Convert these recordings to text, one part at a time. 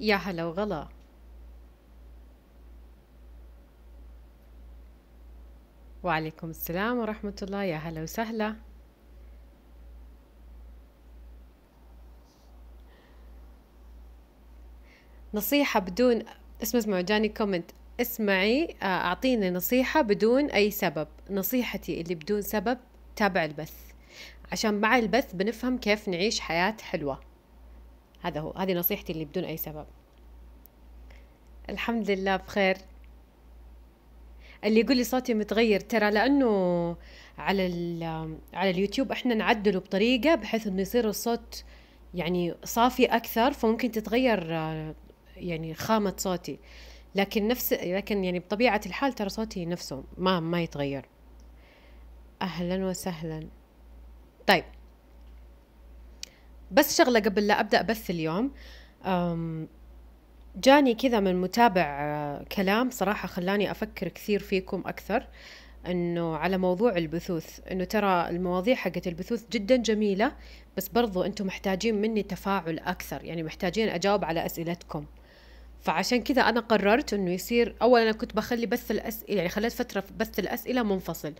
يا هلا وغلا وعليكم السلام ورحمة الله يا هلا وسهلا نصيحة بدون اسمع اسمع جاني كومنت اسمعي آه، أعطيني نصيحة بدون أي سبب نصيحتي اللي بدون سبب تابع البث عشان مع البث بنفهم كيف نعيش حياة حلوة هذا هو هذه نصيحتي اللي بدون أي سبب الحمد لله بخير اللي يقول لي صوتي متغير ترى لانه على على اليوتيوب احنا نعدله بطريقه بحيث انه يصير الصوت يعني صافي اكثر فممكن تتغير يعني خامه صوتي لكن نفس لكن يعني بطبيعه الحال ترى صوتي نفسه ما ما يتغير اهلا وسهلا طيب بس شغله قبل لا ابدا بث اليوم جاني كذا من متابع آه، كلام صراحه خلاني افكر كثير فيكم اكثر انه على موضوع البثوث انه ترى المواضيع حقت البثوث جدا جميله بس برضو انتم محتاجين مني تفاعل اكثر يعني محتاجين اجاوب على اسئلتكم فعشان كذا انا قررت انه يصير اولا انا كنت بخلي بث الاسئله يعني خليت فتره بث الاسئله منفصل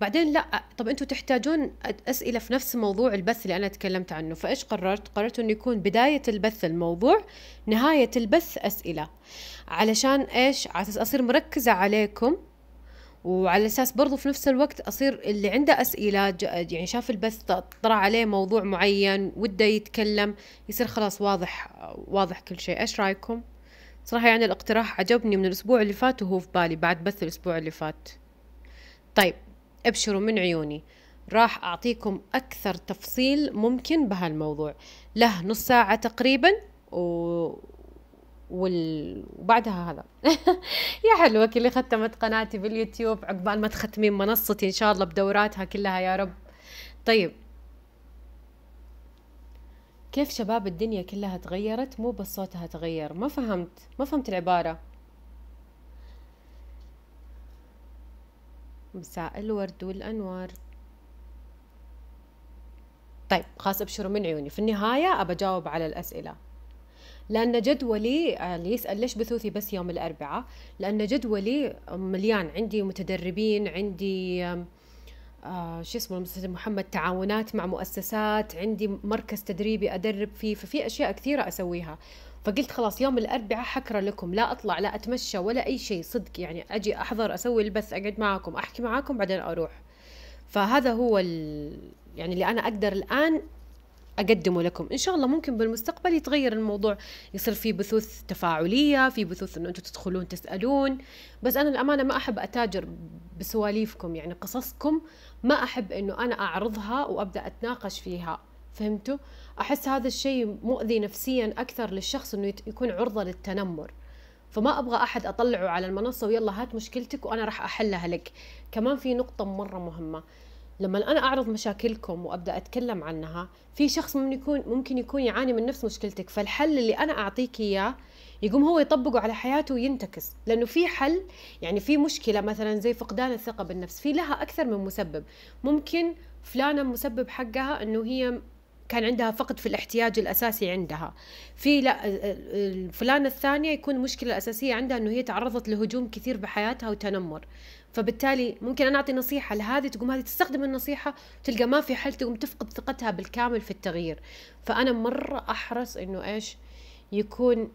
بعدين لا طب انتم تحتاجون اسئله في نفس موضوع البث اللي انا تكلمت عنه فايش قررت قررت انه يكون بدايه البث الموضوع نهايه البث اسئله علشان ايش على اساس اصير مركزه عليكم وعلى اساس برضو في نفس الوقت اصير اللي عنده اسئله يعني شاف البث طرى عليه موضوع معين وده يتكلم يصير خلاص واضح واضح كل شيء ايش رايكم صراحة يعني الاقتراح عجبني من الأسبوع اللي فات وهو في بالي بعد بث الأسبوع اللي فات طيب ابشروا من عيوني راح أعطيكم أكثر تفصيل ممكن بهالموضوع له نص ساعة تقريبا و... وال... وبعدها هذا يا حلوة اللي ختمت قناتي باليوتيوب عقبال ما تختمين منصتي إن شاء الله بدوراتها كلها يا رب طيب كيف شباب الدنيا كلها تغيرت مو بس صوتها تغير ما فهمت ما فهمت العبارة مساء الورد والأنوار طيب خلاص ابشروا من عيوني في النهاية أبى أجاوب على الأسئلة لأن جدولي اللي يسأل ليش بثوثي بس يوم الأربعاء لأن جدولي مليان عندي متدربين عندي آه، شو اسمه المستشار محمد تعاونات مع مؤسسات عندي مركز تدريبي أدرب فيه ففي أشياء كثيرة أسويها فقلت خلاص يوم الأربعاء حكرة لكم لا أطلع لا أتمشى ولا أي شيء صدق يعني أجي أحضر أسوي البث أقعد معاكم أحكي معاكم بعدين أروح فهذا هو ال... يعني اللي أنا أقدر الآن اقدمه لكم ان شاء الله ممكن بالمستقبل يتغير الموضوع يصير في بثوث تفاعليه في بثوث انه انتم تدخلون تسالون بس انا الامانه ما احب اتاجر بسواليفكم يعني قصصكم ما أحب إنه أنا أعرضها وأبدأ أتناقش فيها فهمتوا؟ أحس هذا الشيء مؤذي نفسيا أكثر للشخص إنه يكون عرضة للتنمر فما أبغى أحد أطلعه على المنصة ويلا هات مشكلتك وأنا راح أحلها لك كمان في نقطة مرة مهمة لما أنا أعرض مشاكلكم وأبدأ أتكلم عنها في شخص ممكن يكون ممكن يكون يعاني من نفس مشكلتك فالحل اللي أنا أعطيك إياه يقوم هو يطبقه على حياته وينتكس لانه في حل يعني في مشكله مثلا زي فقدان الثقه بالنفس في لها اكثر من مسبب ممكن فلانه مسبب حقها انه هي كان عندها فقد في الاحتياج الاساسي عندها في لا فلانة الثانيه يكون المشكله الاساسيه عندها انه هي تعرضت لهجوم كثير بحياتها وتنمر فبالتالي ممكن انا اعطي نصيحه لهذه تقوم هذه تستخدم النصيحه تلقى ما في حل تقوم تفقد ثقتها بالكامل في التغيير فانا مره احرص انه ايش يكون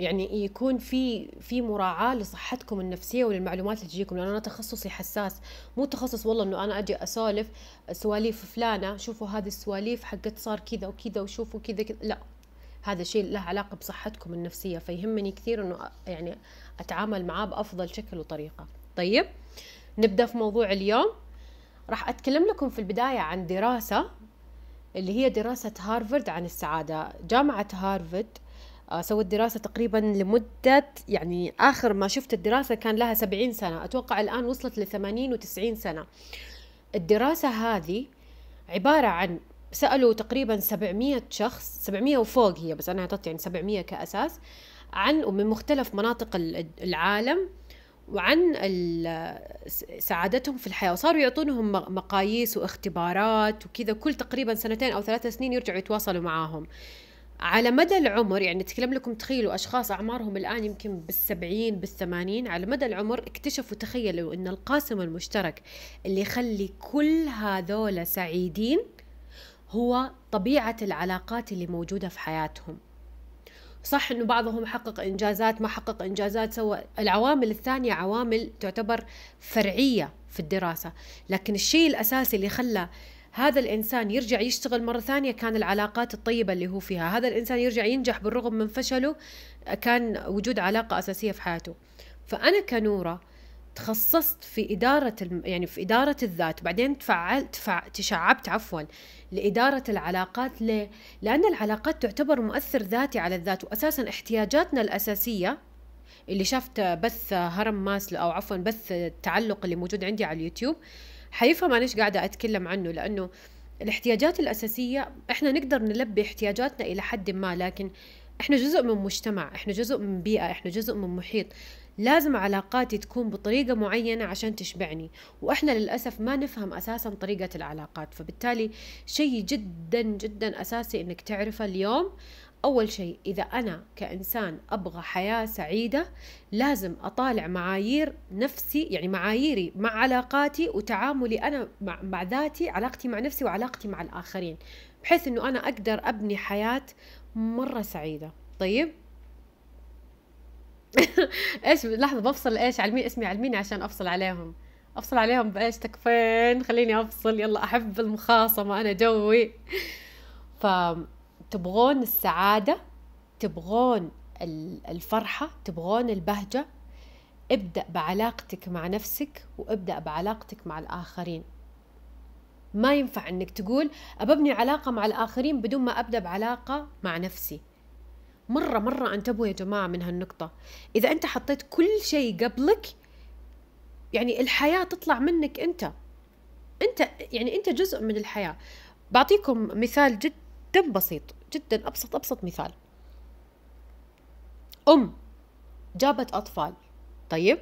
يعني يكون في في مراعاه لصحتكم النفسيه وللمعلومات اللي تجيكم لانه انا تخصصي حساس مو تخصص والله انه انا اجي اسولف سواليف فلانه شوفوا هذه السواليف حقت صار كذا وكذا وشوفوا كذا كذا لا هذا شيء له علاقه بصحتكم النفسيه فيهمني كثير انه يعني اتعامل معاه بافضل شكل وطريقه طيب نبدا في موضوع اليوم راح اتكلم لكم في البدايه عن دراسه اللي هي دراسه هارفرد عن السعاده جامعه هارفرد آه، سوت دراسة تقريبا لمدة يعني آخر ما شفت الدراسة كان لها سبعين سنة أتوقع الآن وصلت لثمانين وتسعين سنة الدراسة هذه عبارة عن سألوا تقريبا سبعمية شخص سبعمية وفوق هي بس أنا أعطيت يعني سبعمية كأساس عن ومن مختلف مناطق العالم وعن سعادتهم في الحياة وصاروا يعطونهم مقاييس واختبارات وكذا كل تقريبا سنتين أو ثلاثة سنين يرجعوا يتواصلوا معاهم على مدى العمر يعني نتكلم لكم تخيلوا أشخاص أعمارهم الآن يمكن بالسبعين بالثمانين على مدى العمر اكتشفوا تخيلوا أن القاسم المشترك اللي يخلي كل هذول سعيدين هو طبيعة العلاقات اللي موجودة في حياتهم صح انه بعضهم حقق انجازات ما حقق انجازات سوى العوامل الثانيه عوامل تعتبر فرعيه في الدراسه لكن الشيء الاساسي اللي خلى هذا الانسان يرجع يشتغل مره ثانيه كان العلاقات الطيبه اللي هو فيها هذا الانسان يرجع ينجح بالرغم من فشله كان وجود علاقه اساسيه في حياته فانا كنوره تخصصت في إدارة الم... يعني في إدارة الذات بعدين تفعلت تفع... تشعبت عفوا لإدارة العلاقات ليه؟ لأن العلاقات تعتبر مؤثر ذاتي على الذات وأساسا احتياجاتنا الأساسية اللي شافت بث هرم ماسلو أو عفوا بث التعلق اللي موجود عندي على اليوتيوب حيفهم انا ايش قاعده اتكلم عنه لانه الاحتياجات الاساسيه احنا نقدر نلبي احتياجاتنا الى حد ما لكن احنا جزء من مجتمع احنا جزء من بيئه احنا جزء من محيط لازم علاقاتي تكون بطريقه معينه عشان تشبعني واحنا للاسف ما نفهم اساسا طريقه العلاقات فبالتالي شيء جدا جدا اساسي انك تعرفه اليوم أول شيء إذا أنا كإنسان أبغى حياة سعيدة لازم أطالع معايير نفسي يعني معاييري مع علاقاتي وتعاملي أنا مع, مع ذاتي علاقتي مع نفسي وعلاقتي مع الآخرين بحيث أنه أنا أقدر أبني حياة مرة سعيدة طيب ايش لحظة بفصل ايش علمين اسمي علميني عشان افصل عليهم افصل عليهم بايش تكفين خليني افصل يلا احب المخاصمة انا جوي ف تبغون السعادة تبغون الفرحة تبغون البهجة ابدأ بعلاقتك مع نفسك وابدأ بعلاقتك مع الآخرين ما ينفع انك تقول اببني علاقة مع الآخرين بدون ما أبدأ بعلاقة مع نفسي مرة مرة انتبهوا يا جماعة من هالنقطة إذا أنت حطيت كل شيء قبلك يعني الحياة تطلع منك أنت أنت يعني أنت جزء من الحياة بعطيكم مثال جدا بسيط جدا أبسط أبسط مثال أم جابت أطفال طيب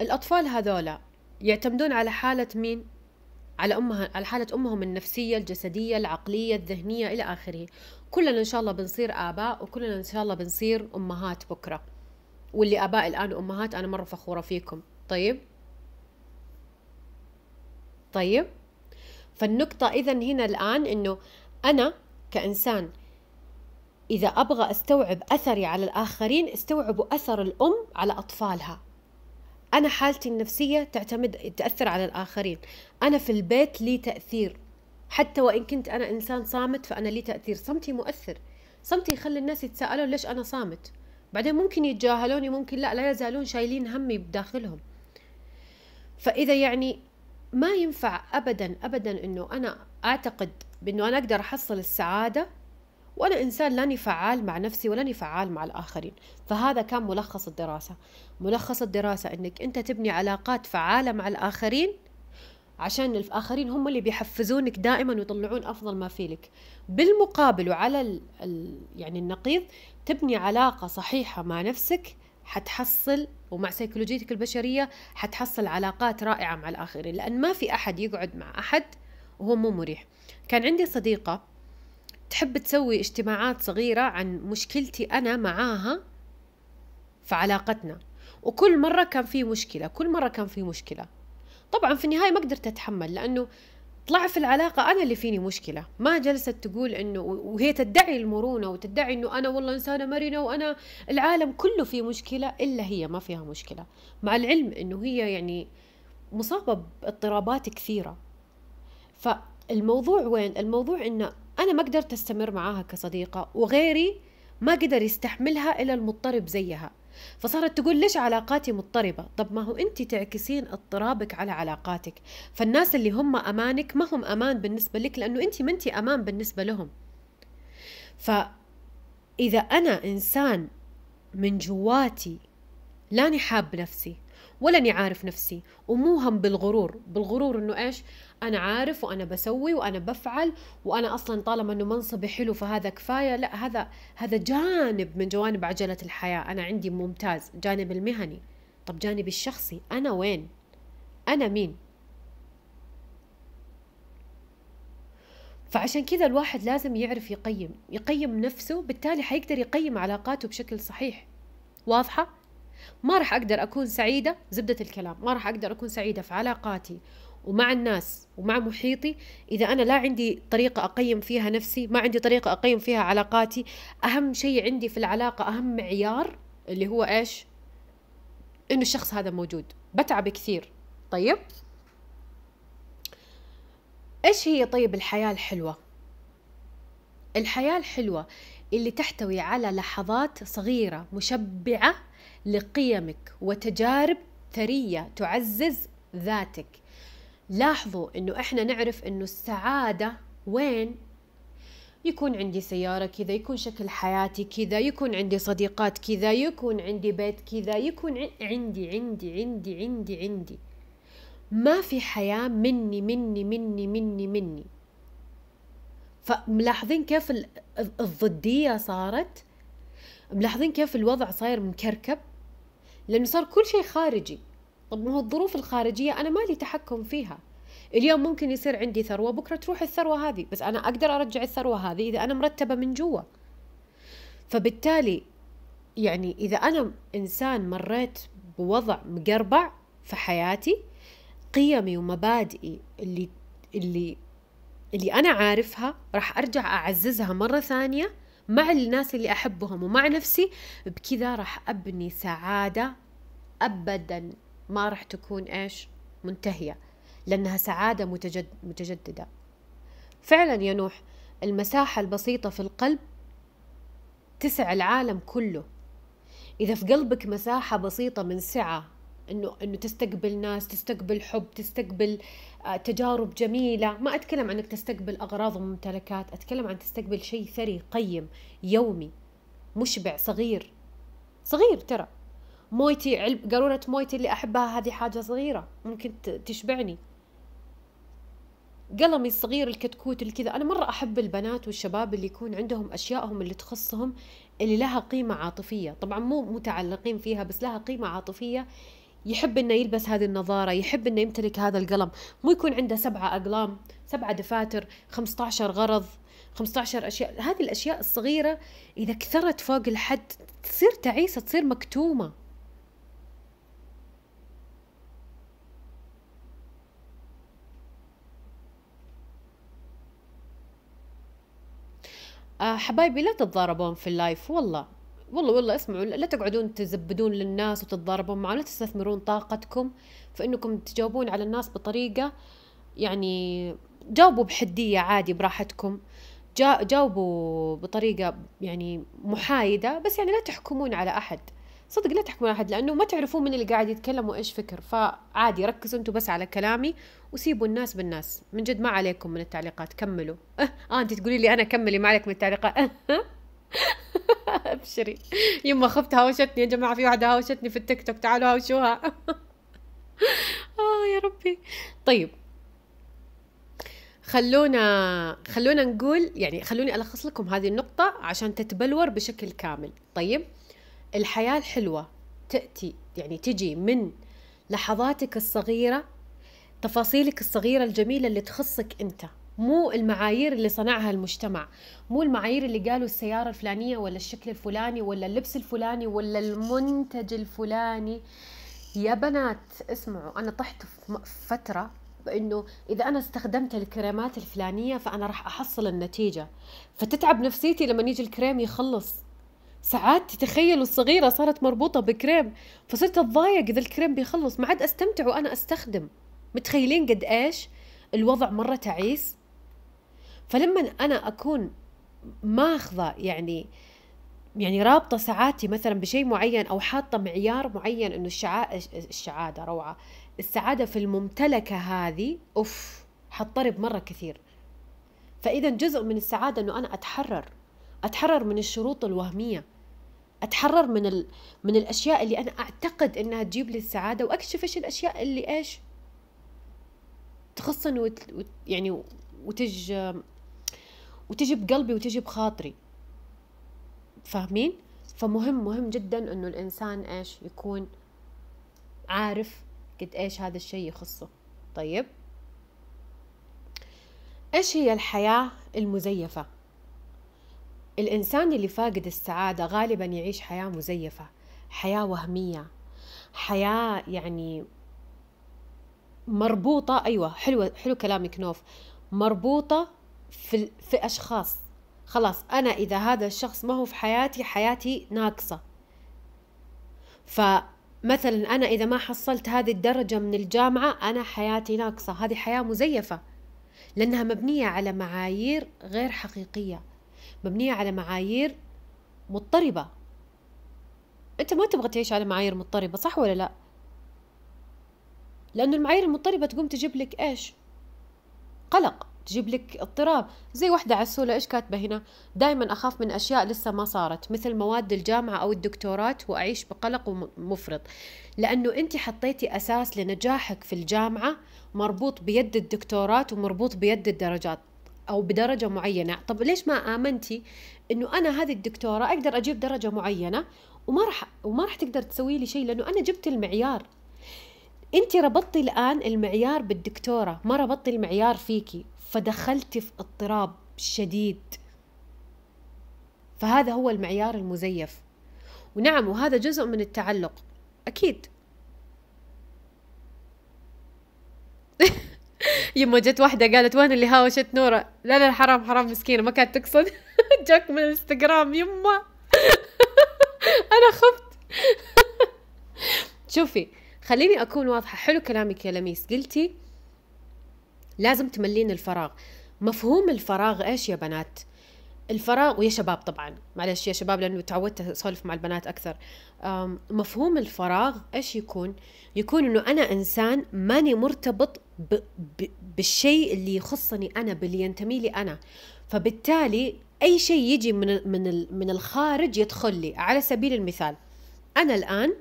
الأطفال هذولا يعتمدون على حالة مين؟ على أمها على حالة أمهم النفسية الجسدية العقلية الذهنية إلى آخره كلنا إن شاء الله بنصير آباء وكلنا إن شاء الله بنصير أمهات بكرة واللي آباء الآن أمهات أنا مرة فخورة فيكم طيب طيب فالنقطة إذا هنا الآن إنه أنا كإنسان إذا أبغى أستوعب أثري على الآخرين استوعبوا أثر الأم على أطفالها أنا حالتي النفسية تعتمد تأثر على الآخرين أنا في البيت لي تأثير حتى وإن كنت أنا إنسان صامت فأنا لي تأثير صمتي مؤثر صمتي يخلي الناس يتساءلون ليش أنا صامت بعدين ممكن يتجاهلوني ممكن لا لا يزالون شايلين همي بداخلهم فإذا يعني ما ينفع أبدا أبدا أنه أنا أعتقد بأنه أنا أقدر أحصل السعادة وأنا إنسان لاني فعال مع نفسي ولاني فعال مع الآخرين فهذا كان ملخص الدراسة ملخص الدراسة أنك أنت تبني علاقات فعالة مع الآخرين عشان الآخرين هم اللي بيحفزونك دائما ويطلعون أفضل ما في لك بالمقابل وعلى الـ الـ يعني النقيض تبني علاقة صحيحة مع نفسك حتحصل ومع سيكولوجيتك البشرية حتحصل علاقات رائعة مع الآخرين لأن ما في أحد يقعد مع أحد وهو مو مريح كان عندي صديقة تحب تسوي اجتماعات صغيرة عن مشكلتي أنا معاها في علاقتنا وكل مرة كان في مشكلة كل مرة كان في مشكلة طبعا في النهاية ما قدرت أتحمل لأنه طلع في العلاقة أنا اللي فيني مشكلة ما جلست تقول إنه وهي تدعي المرونة وتدعي إنه أنا والله إنسانة مرنة وأنا العالم كله فيه مشكلة إلا هي ما فيها مشكلة مع العلم إنه هي يعني مصابة باضطرابات كثيرة فالموضوع وين؟ الموضوع أنه أنا ما قدرت أستمر معاها كصديقة وغيري ما قدر يستحملها إلى المضطرب زيها فصارت تقول ليش علاقاتي مضطربة طب ما هو أنت تعكسين اضطرابك على علاقاتك فالناس اللي هم أمانك ما هم أمان بالنسبة لك لأنه أنت ما أنت أمان بالنسبة لهم فإذا أنا إنسان من جواتي لاني حاب نفسي ولاني عارف نفسي وموهم بالغرور بالغرور انه ايش انا عارف وانا بسوي وانا بفعل وانا اصلا طالما انه منصبي حلو فهذا كفايه لا هذا هذا جانب من جوانب عجله الحياه انا عندي ممتاز جانب المهني طب جانبي الشخصي انا وين انا مين فعشان كذا الواحد لازم يعرف يقيم يقيم نفسه بالتالي حيقدر يقيم علاقاته بشكل صحيح واضحة؟ ما راح أقدر أكون سعيدة زبدة الكلام ما راح أقدر أكون سعيدة في علاقاتي ومع الناس ومع محيطي إذا أنا لا عندي طريقة أقيم فيها نفسي ما عندي طريقة أقيم فيها علاقاتي أهم شيء عندي في العلاقة أهم معيار اللي هو إيش إنه الشخص هذا موجود بتعب كثير طيب إيش هي طيب الحياة الحلوة الحياة الحلوة اللي تحتوي على لحظات صغيرة مشبعة لقيمك وتجارب ثرية تعزز ذاتك لاحظوا انه احنا نعرف انه السعاده وين يكون عندي سيارة كذا يكون شكل حياتي كذا يكون عندي صديقات كذا يكون عندي بيت كذا يكون عندي عندي عندي عندي عندي ما في حياة مني مني مني مني مني فملاحظين كيف الضدية صارت ملاحظين كيف الوضع صاير مكركب لأنه صار كل شيء خارجي طب ما هو الظروف الخارجية أنا مالي تحكم فيها اليوم ممكن يصير عندي ثروة بكرة تروح الثروة هذه بس أنا أقدر أرجع الثروة هذه إذا أنا مرتبة من جوا فبالتالي يعني إذا أنا إنسان مريت بوضع مقربع في حياتي قيمي ومبادئي اللي اللي اللي أنا عارفها راح أرجع أعززها مرة ثانية مع الناس اللي أحبهم ومع نفسي بكذا راح أبني سعادة أبدا ما راح تكون ايش منتهيه لانها سعاده متجد متجدده فعلا يا نوح المساحه البسيطه في القلب تسع العالم كله اذا في قلبك مساحه بسيطه من سعه انه انه تستقبل ناس تستقبل حب تستقبل آه، تجارب جميله ما اتكلم عن انك تستقبل اغراض وممتلكات اتكلم عن تستقبل شيء ثري قيم يومي مشبع صغير صغير ترى مويتي علب قارورة مويتي اللي أحبها هذه حاجة صغيرة ممكن تشبعني قلمي الصغير الكتكوت اللي كذا أنا مرة أحب البنات والشباب اللي يكون عندهم أشيائهم اللي تخصهم اللي لها قيمة عاطفية طبعا مو متعلقين فيها بس لها قيمة عاطفية يحب انه يلبس هذه النظارة يحب انه يمتلك هذا القلم مو يكون عنده سبعة اقلام سبعة دفاتر 15 غرض 15 اشياء هذه الاشياء الصغيرة اذا كثرت فوق الحد تصير تعيسة تصير مكتومة آه، حبايبي لا تتضاربون في اللايف والله والله والله اسمعوا لا تقعدون تزبدون للناس وتتضاربون معهم لا تستثمرون طاقتكم في انكم تجاوبون على الناس بطريقه يعني جاوبوا بحديه عادي براحتكم جاوبوا بطريقه يعني محايده بس يعني لا تحكمون على احد صدق لا تحكمون احد لانه ما تعرفون من اللي قاعد يتكلم وايش فكر فعادي ركزوا انتم بس على كلامي وسيبوا الناس بالناس من جد ما عليكم من التعليقات كملوا اه, آه، انت تقولي لي انا كملي ما عليك من التعليقات أه، أه. ابشري يما خفت هاوشتني يا جماعه في واحده هاوشتني في التيك توك تعالوا هاوشوها اه يا ربي طيب خلونا خلونا نقول يعني خلوني الخص لكم هذه النقطه عشان تتبلور بشكل كامل طيب الحياة الحلوة تأتي يعني تجي من لحظاتك الصغيرة تفاصيلك الصغيرة الجميلة اللي تخصك أنت مو المعايير اللي صنعها المجتمع مو المعايير اللي قالوا السيارة الفلانية ولا الشكل الفلاني ولا اللبس الفلاني ولا المنتج الفلاني يا بنات اسمعوا أنا طحت في فترة بأنه إذا أنا استخدمت الكريمات الفلانية فأنا راح أحصل النتيجة فتتعب نفسيتي لما يجي الكريم يخلص ساعات تتخيلوا الصغيرة صارت مربوطة بكريم فصرت أتضايق إذا الكريم بيخلص ما عاد أستمتع وأنا أستخدم متخيلين قد إيش الوضع مرة تعيس فلما أنا أكون ماخذة يعني يعني رابطة ساعاتي مثلا بشيء معين أو حاطة معيار معين إنه الشعا... الشعادة روعة السعادة في الممتلكة هذه أوف حضطرب مرة كثير فإذا جزء من السعادة إنه أنا أتحرر أتحرر من الشروط الوهمية اتحرر من ال... من الاشياء اللي انا اعتقد انها تجيب لي السعاده واكشف ايش الاشياء اللي ايش تخصني وت... وت... يعني وتج وتجي بقلبي وتجي بخاطري فاهمين فمهم مهم جدا انه الانسان ايش يكون عارف قد ايش هذا الشيء يخصه طيب ايش هي الحياه المزيفه الإنسان اللي فاقد السعادة غالبا يعيش حياة مزيفة حياة وهمية حياة يعني مربوطة أيوة حلوة حلو كلامك نوف مربوطة في, في أشخاص خلاص أنا إذا هذا الشخص ما هو في حياتي حياتي ناقصة فمثلا أنا إذا ما حصلت هذه الدرجة من الجامعة أنا حياتي ناقصة هذه حياة مزيفة لأنها مبنية على معايير غير حقيقية مبنية على معايير مضطربة أنت ما تبغى تعيش على معايير مضطربة صح ولا لا؟ لأنه المعايير المضطربة تقوم تجيب لك إيش؟ قلق تجيب لك اضطراب زي واحدة عسولة إيش كاتبة هنا دائما أخاف من أشياء لسه ما صارت مثل مواد الجامعة أو الدكتورات وأعيش بقلق ومفرط لأنه أنت حطيتي أساس لنجاحك في الجامعة مربوط بيد الدكتورات ومربوط بيد الدرجات او بدرجه معينه طب ليش ما امنتي انه انا هذه الدكتوره اقدر اجيب درجه معينه وما راح وما راح تقدر تسوي لي شيء لانه انا جبت المعيار انت ربطتي الان المعيار بالدكتوره ما ربطتي المعيار فيكي فدخلتي في اضطراب شديد فهذا هو المعيار المزيف ونعم وهذا جزء من التعلق اكيد يما جت واحده قالت وين اللي هاوشت نوره لا لا حرام حرام مسكينه ما كانت تقصد جاك من الانستغرام يما انا خفت شوفي خليني اكون واضحه حلو كلامك يا لميس قلتي لازم تملين الفراغ مفهوم الفراغ ايش يا بنات الفراغ ويا شباب طبعا معلش يا شباب لانه تعودت اسولف مع البنات اكثر مفهوم الفراغ ايش يكون يكون انه انا انسان ماني مرتبط ب ب بالشيء اللي يخصني انا باللي ينتمي لي انا فبالتالي اي شيء يجي من من من الخارج يدخل لي على سبيل المثال انا الان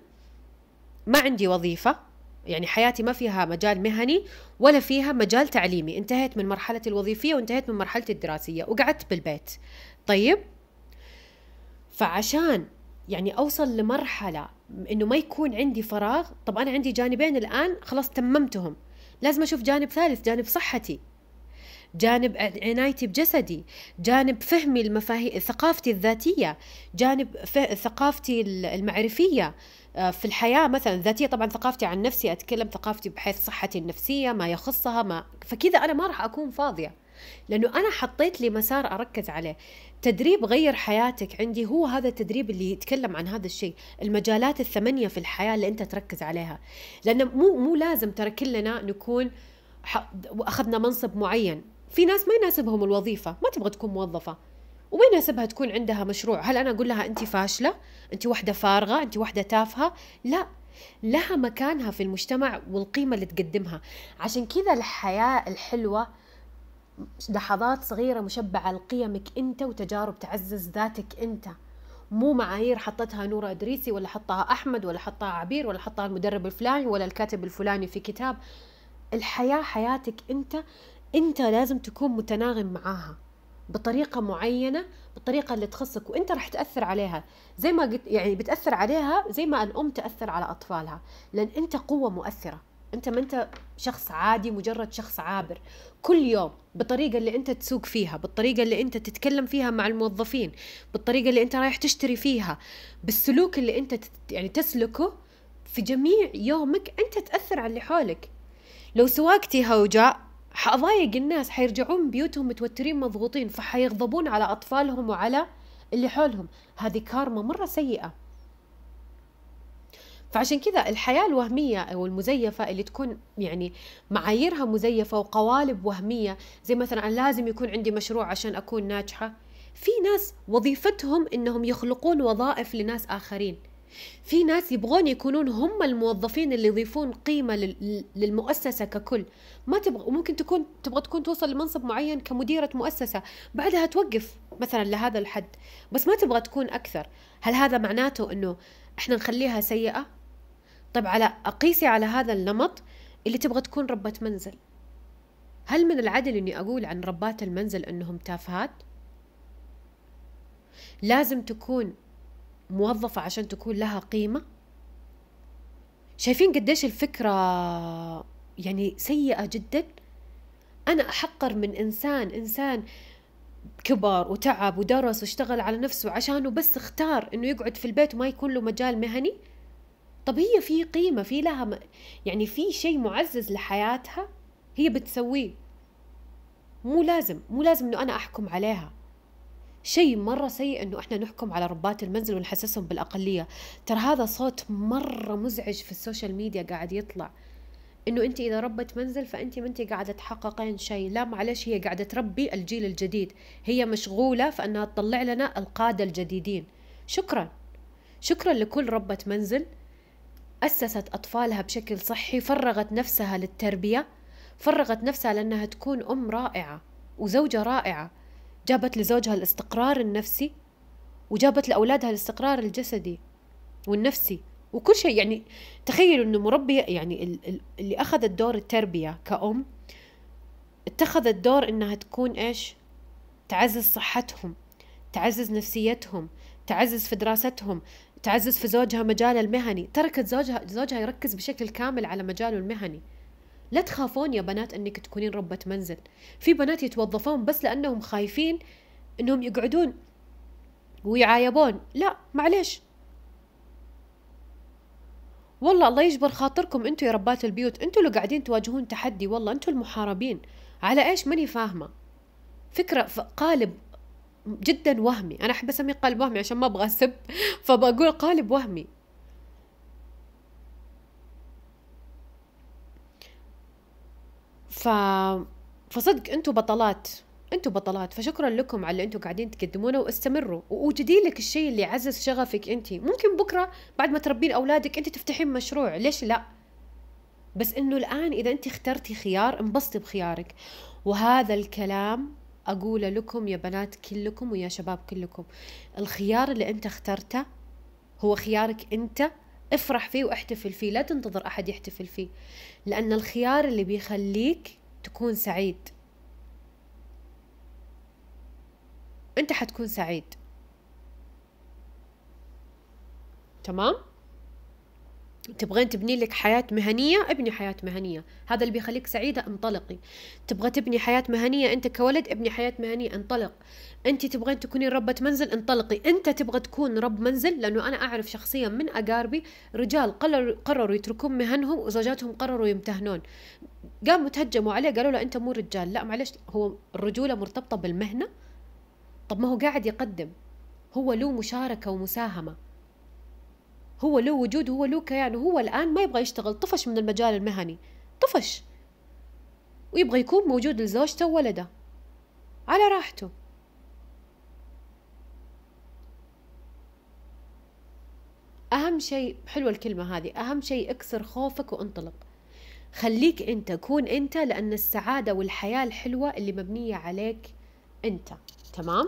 ما عندي وظيفه يعني حياتي ما فيها مجال مهني ولا فيها مجال تعليمي انتهيت من مرحلة الوظيفية وانتهيت من مرحلة الدراسية وقعدت بالبيت طيب فعشان يعني اوصل لمرحله انه ما يكون عندي فراغ طب انا عندي جانبين الان خلاص تممتهم لازم اشوف جانب ثالث جانب صحتي جانب عنايتي بجسدي جانب فهمي المفاهيم ثقافتي الذاتيه جانب ثقافتي المعرفيه آه، في الحياة مثلا ذاتية طبعا ثقافتي عن نفسي أتكلم ثقافتي بحيث صحتي النفسية ما يخصها ما فكذا أنا ما راح أكون فاضية لأنه أنا حطيت لي مسار أركز عليه تدريب غير حياتك عندي هو هذا التدريب اللي يتكلم عن هذا الشيء المجالات الثمانية في الحياة اللي أنت تركز عليها لأنه مو, مو لازم ترى كلنا نكون أخذنا منصب معين في ناس ما يناسبهم الوظيفة ما تبغى تكون موظفة وما يناسبها تكون عندها مشروع هل انا اقول لها انت فاشله انت واحده فارغه انت واحده تافهه لا لها مكانها في المجتمع والقيمه اللي تقدمها عشان كذا الحياه الحلوه لحظات صغيره مشبعه لقيمك انت وتجارب تعزز ذاتك انت مو معايير حطتها نورة إدريسي ولا حطها أحمد ولا حطها عبير ولا حطها المدرب الفلاني ولا الكاتب الفلاني في كتاب الحياة حياتك أنت أنت لازم تكون متناغم معاها بطريقه معينه بالطريقه اللي تخصك وانت راح تاثر عليها زي ما قلت يعني بتاثر عليها زي ما الام تاثر على اطفالها لان انت قوه مؤثره انت ما انت شخص عادي مجرد شخص عابر كل يوم بالطريقه اللي انت تسوق فيها بالطريقه اللي انت تتكلم فيها مع الموظفين بالطريقه اللي انت رايح تشتري فيها بالسلوك اللي انت تت... يعني تسلكه في جميع يومك انت تاثر على اللي حولك لو سواقتي هوجاء حأضايق الناس حيرجعون بيوتهم متوترين مضغوطين فحيغضبون على أطفالهم وعلى اللي حولهم هذه كارما مرة سيئة فعشان كذا الحياة الوهمية أو المزيفة اللي تكون يعني معاييرها مزيفة وقوالب وهمية زي مثلا أنا لازم يكون عندي مشروع عشان أكون ناجحة في ناس وظيفتهم إنهم يخلقون وظائف لناس آخرين في ناس يبغون يكونون هم الموظفين اللي يضيفون قيمة للمؤسسة ككل ما تبغى ممكن تكون تبغى تكون توصل لمنصب معين كمديرة مؤسسة بعدها توقف مثلا لهذا الحد بس ما تبغى تكون أكثر هل هذا معناته أنه إحنا نخليها سيئة؟ طب على أقيسي على هذا النمط اللي تبغى تكون ربة منزل هل من العدل أني أقول عن ربات المنزل أنهم تافهات؟ لازم تكون موظفة عشان تكون لها قيمة شايفين قديش الفكرة يعني سيئة جدا أنا أحقر من إنسان إنسان كبر وتعب ودرس واشتغل على نفسه عشانه بس اختار إنه يقعد في البيت وما يكون له مجال مهني طب هي في قيمة في لها م... يعني في شيء معزز لحياتها هي بتسويه مو لازم مو لازم إنه أنا أحكم عليها شيء مرة سيء إنه إحنا نحكم على ربات المنزل ونحسسهم بالأقلية ترى هذا صوت مرة مزعج في السوشيال ميديا قاعد يطلع انه انت اذا ربت منزل فانت ما انت قاعده تحققين شيء لا معلش هي قاعده تربي الجيل الجديد هي مشغوله فانها تطلع لنا القاده الجديدين شكرا شكرا لكل ربه منزل اسست اطفالها بشكل صحي فرغت نفسها للتربيه فرغت نفسها لانها تكون ام رائعه وزوجه رائعه جابت لزوجها الاستقرار النفسي وجابت لأولادها الاستقرار الجسدي والنفسي وكل شيء يعني تخيلوا انه مربية يعني اللي اخذت دور التربية كأم اتخذت دور انها تكون ايش تعزز صحتهم تعزز نفسيتهم تعزز في دراستهم تعزز في زوجها مجال المهني تركت زوجها زوجها يركز بشكل كامل على مجاله المهني لا تخافون يا بنات انك تكونين ربة منزل في بنات يتوظفون بس لانهم خايفين انهم يقعدون ويعايبون لا معليش والله الله يجبر خاطركم انتم يا ربات البيوت انتم اللي قاعدين تواجهون تحدي والله انتم المحاربين على ايش ماني فاهمه فكره قالب جدا وهمي انا احب اسميه قالب وهمي عشان ما ابغى اسب فبقول قالب وهمي ف فصدق انتم بطلات انتم بطلات فشكرا لكم على اللي انتم قاعدين تقدمونه واستمروا وجدي لك الشيء اللي يعزز شغفك انت ممكن بكره بعد ما تربين اولادك انت تفتحين مشروع ليش لا بس انه الان اذا انت اخترتي خيار انبسطي بخيارك وهذا الكلام اقوله لكم يا بنات كلكم ويا شباب كلكم الخيار اللي انت اخترته هو خيارك انت افرح فيه واحتفل فيه لا تنتظر أحد يحتفل فيه لأن الخيار اللي بيخليك تكون سعيد أنت حتكون سعيد تمام؟ تبغين تبني لك حياة مهنية ابني حياة مهنية هذا اللي بيخليك سعيدة انطلقي تبغى تبني حياة مهنية انت كولد ابني حياة مهنية انطلق انت تبغين تكونين ربة منزل انطلقي انت تبغى تكون رب منزل لانه انا اعرف شخصيا من اقاربي رجال قرروا يتركون مهنهم وزوجاتهم قرروا يمتهنون قاموا تهجموا عليه قالوا له انت مو رجال لا معلش هو الرجولة مرتبطة بالمهنة طب ما هو قاعد يقدم هو له مشاركة ومساهمة هو له وجود هو له كيان وهو الآن ما يبغى يشتغل طفش من المجال المهني طفش ويبغى يكون موجود لزوجته وولده على راحته أهم شيء حلوة الكلمة هذه أهم شيء اكسر خوفك وانطلق خليك أنت كون أنت لأن السعادة والحياة الحلوة اللي مبنية عليك أنت تمام؟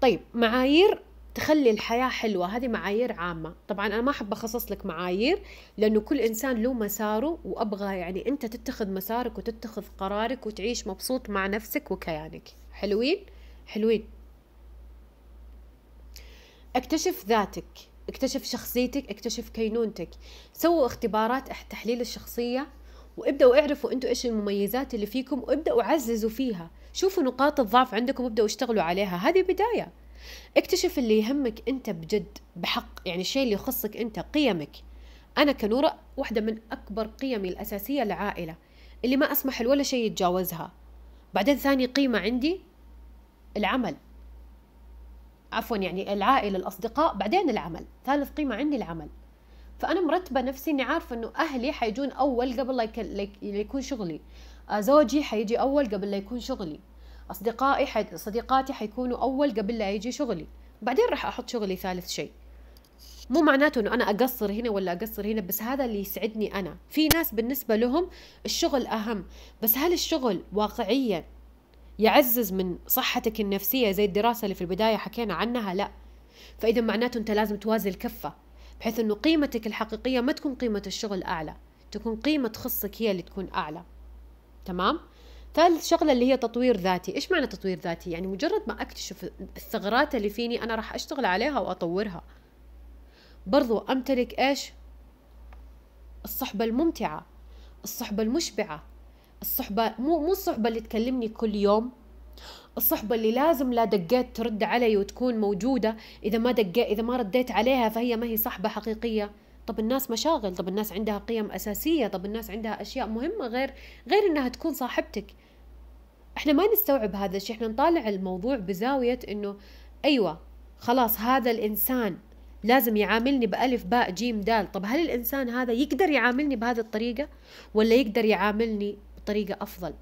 طيب معايير تخلي الحياة حلوة هذه معايير عامة طبعا أنا ما أحب أخصص لك معايير لأنه كل إنسان له مساره وأبغى يعني أنت تتخذ مسارك وتتخذ قرارك وتعيش مبسوط مع نفسك وكيانك حلوين حلوين اكتشف ذاتك اكتشف شخصيتك اكتشف كينونتك سووا اختبارات تحليل الشخصية وابدأوا اعرفوا انتوا ايش المميزات اللي فيكم وابدأوا عززوا فيها شوفوا نقاط الضعف عندكم وابدأوا اشتغلوا عليها هذه بداية اكتشف اللي يهمك انت بجد بحق يعني الشيء اللي يخصك انت قيمك انا كنورة واحدة من اكبر قيمي الاساسية العائلة اللي ما اسمح لولا شيء يتجاوزها بعدين ثاني قيمة عندي العمل عفوا يعني العائلة الأصدقاء بعدين العمل ثالث قيمة عندي العمل فأنا مرتبة نفسي إني عارفة إنه أهلي حيجون أول قبل لا يكون شغلي آه، زوجي حيجي أول قبل لا يكون شغلي اصدقائي حد صديقاتي حيكونوا اول قبل لا يجي شغلي بعدين راح احط شغلي ثالث شيء مو معناته انه انا اقصر هنا ولا اقصر هنا بس هذا اللي يسعدني انا في ناس بالنسبه لهم الشغل اهم بس هل الشغل واقعيا يعزز من صحتك النفسيه زي الدراسه اللي في البدايه حكينا عنها لا فاذا معناته انت لازم توازي الكفه بحيث انه قيمتك الحقيقيه ما تكون قيمه الشغل اعلى تكون قيمه خصك هي اللي تكون اعلى تمام ثالث شغله اللي هي تطوير ذاتي ايش معنى تطوير ذاتي يعني مجرد ما اكتشف الثغرات اللي فيني انا راح اشتغل عليها واطورها برضو امتلك ايش الصحبه الممتعه الصحبه المشبعه الصحبه مو مو الصحبه اللي تكلمني كل يوم الصحبة اللي لازم لا دقيت ترد علي وتكون موجودة إذا ما دقيت إذا ما رديت عليها فهي ما هي صحبة حقيقية طب الناس مشاغل طب الناس عندها قيم أساسية طب الناس عندها أشياء مهمة غير غير إنها تكون صاحبتك احنا ما نستوعب هذا الشيء احنا نطالع الموضوع بزاوية انه ايوه خلاص هذا الانسان لازم يعاملني بألف باء جيم دال طب هل الإنسان هذا يقدر يعاملني بهذه الطريقة ولا يقدر يعاملني بطريقة أفضل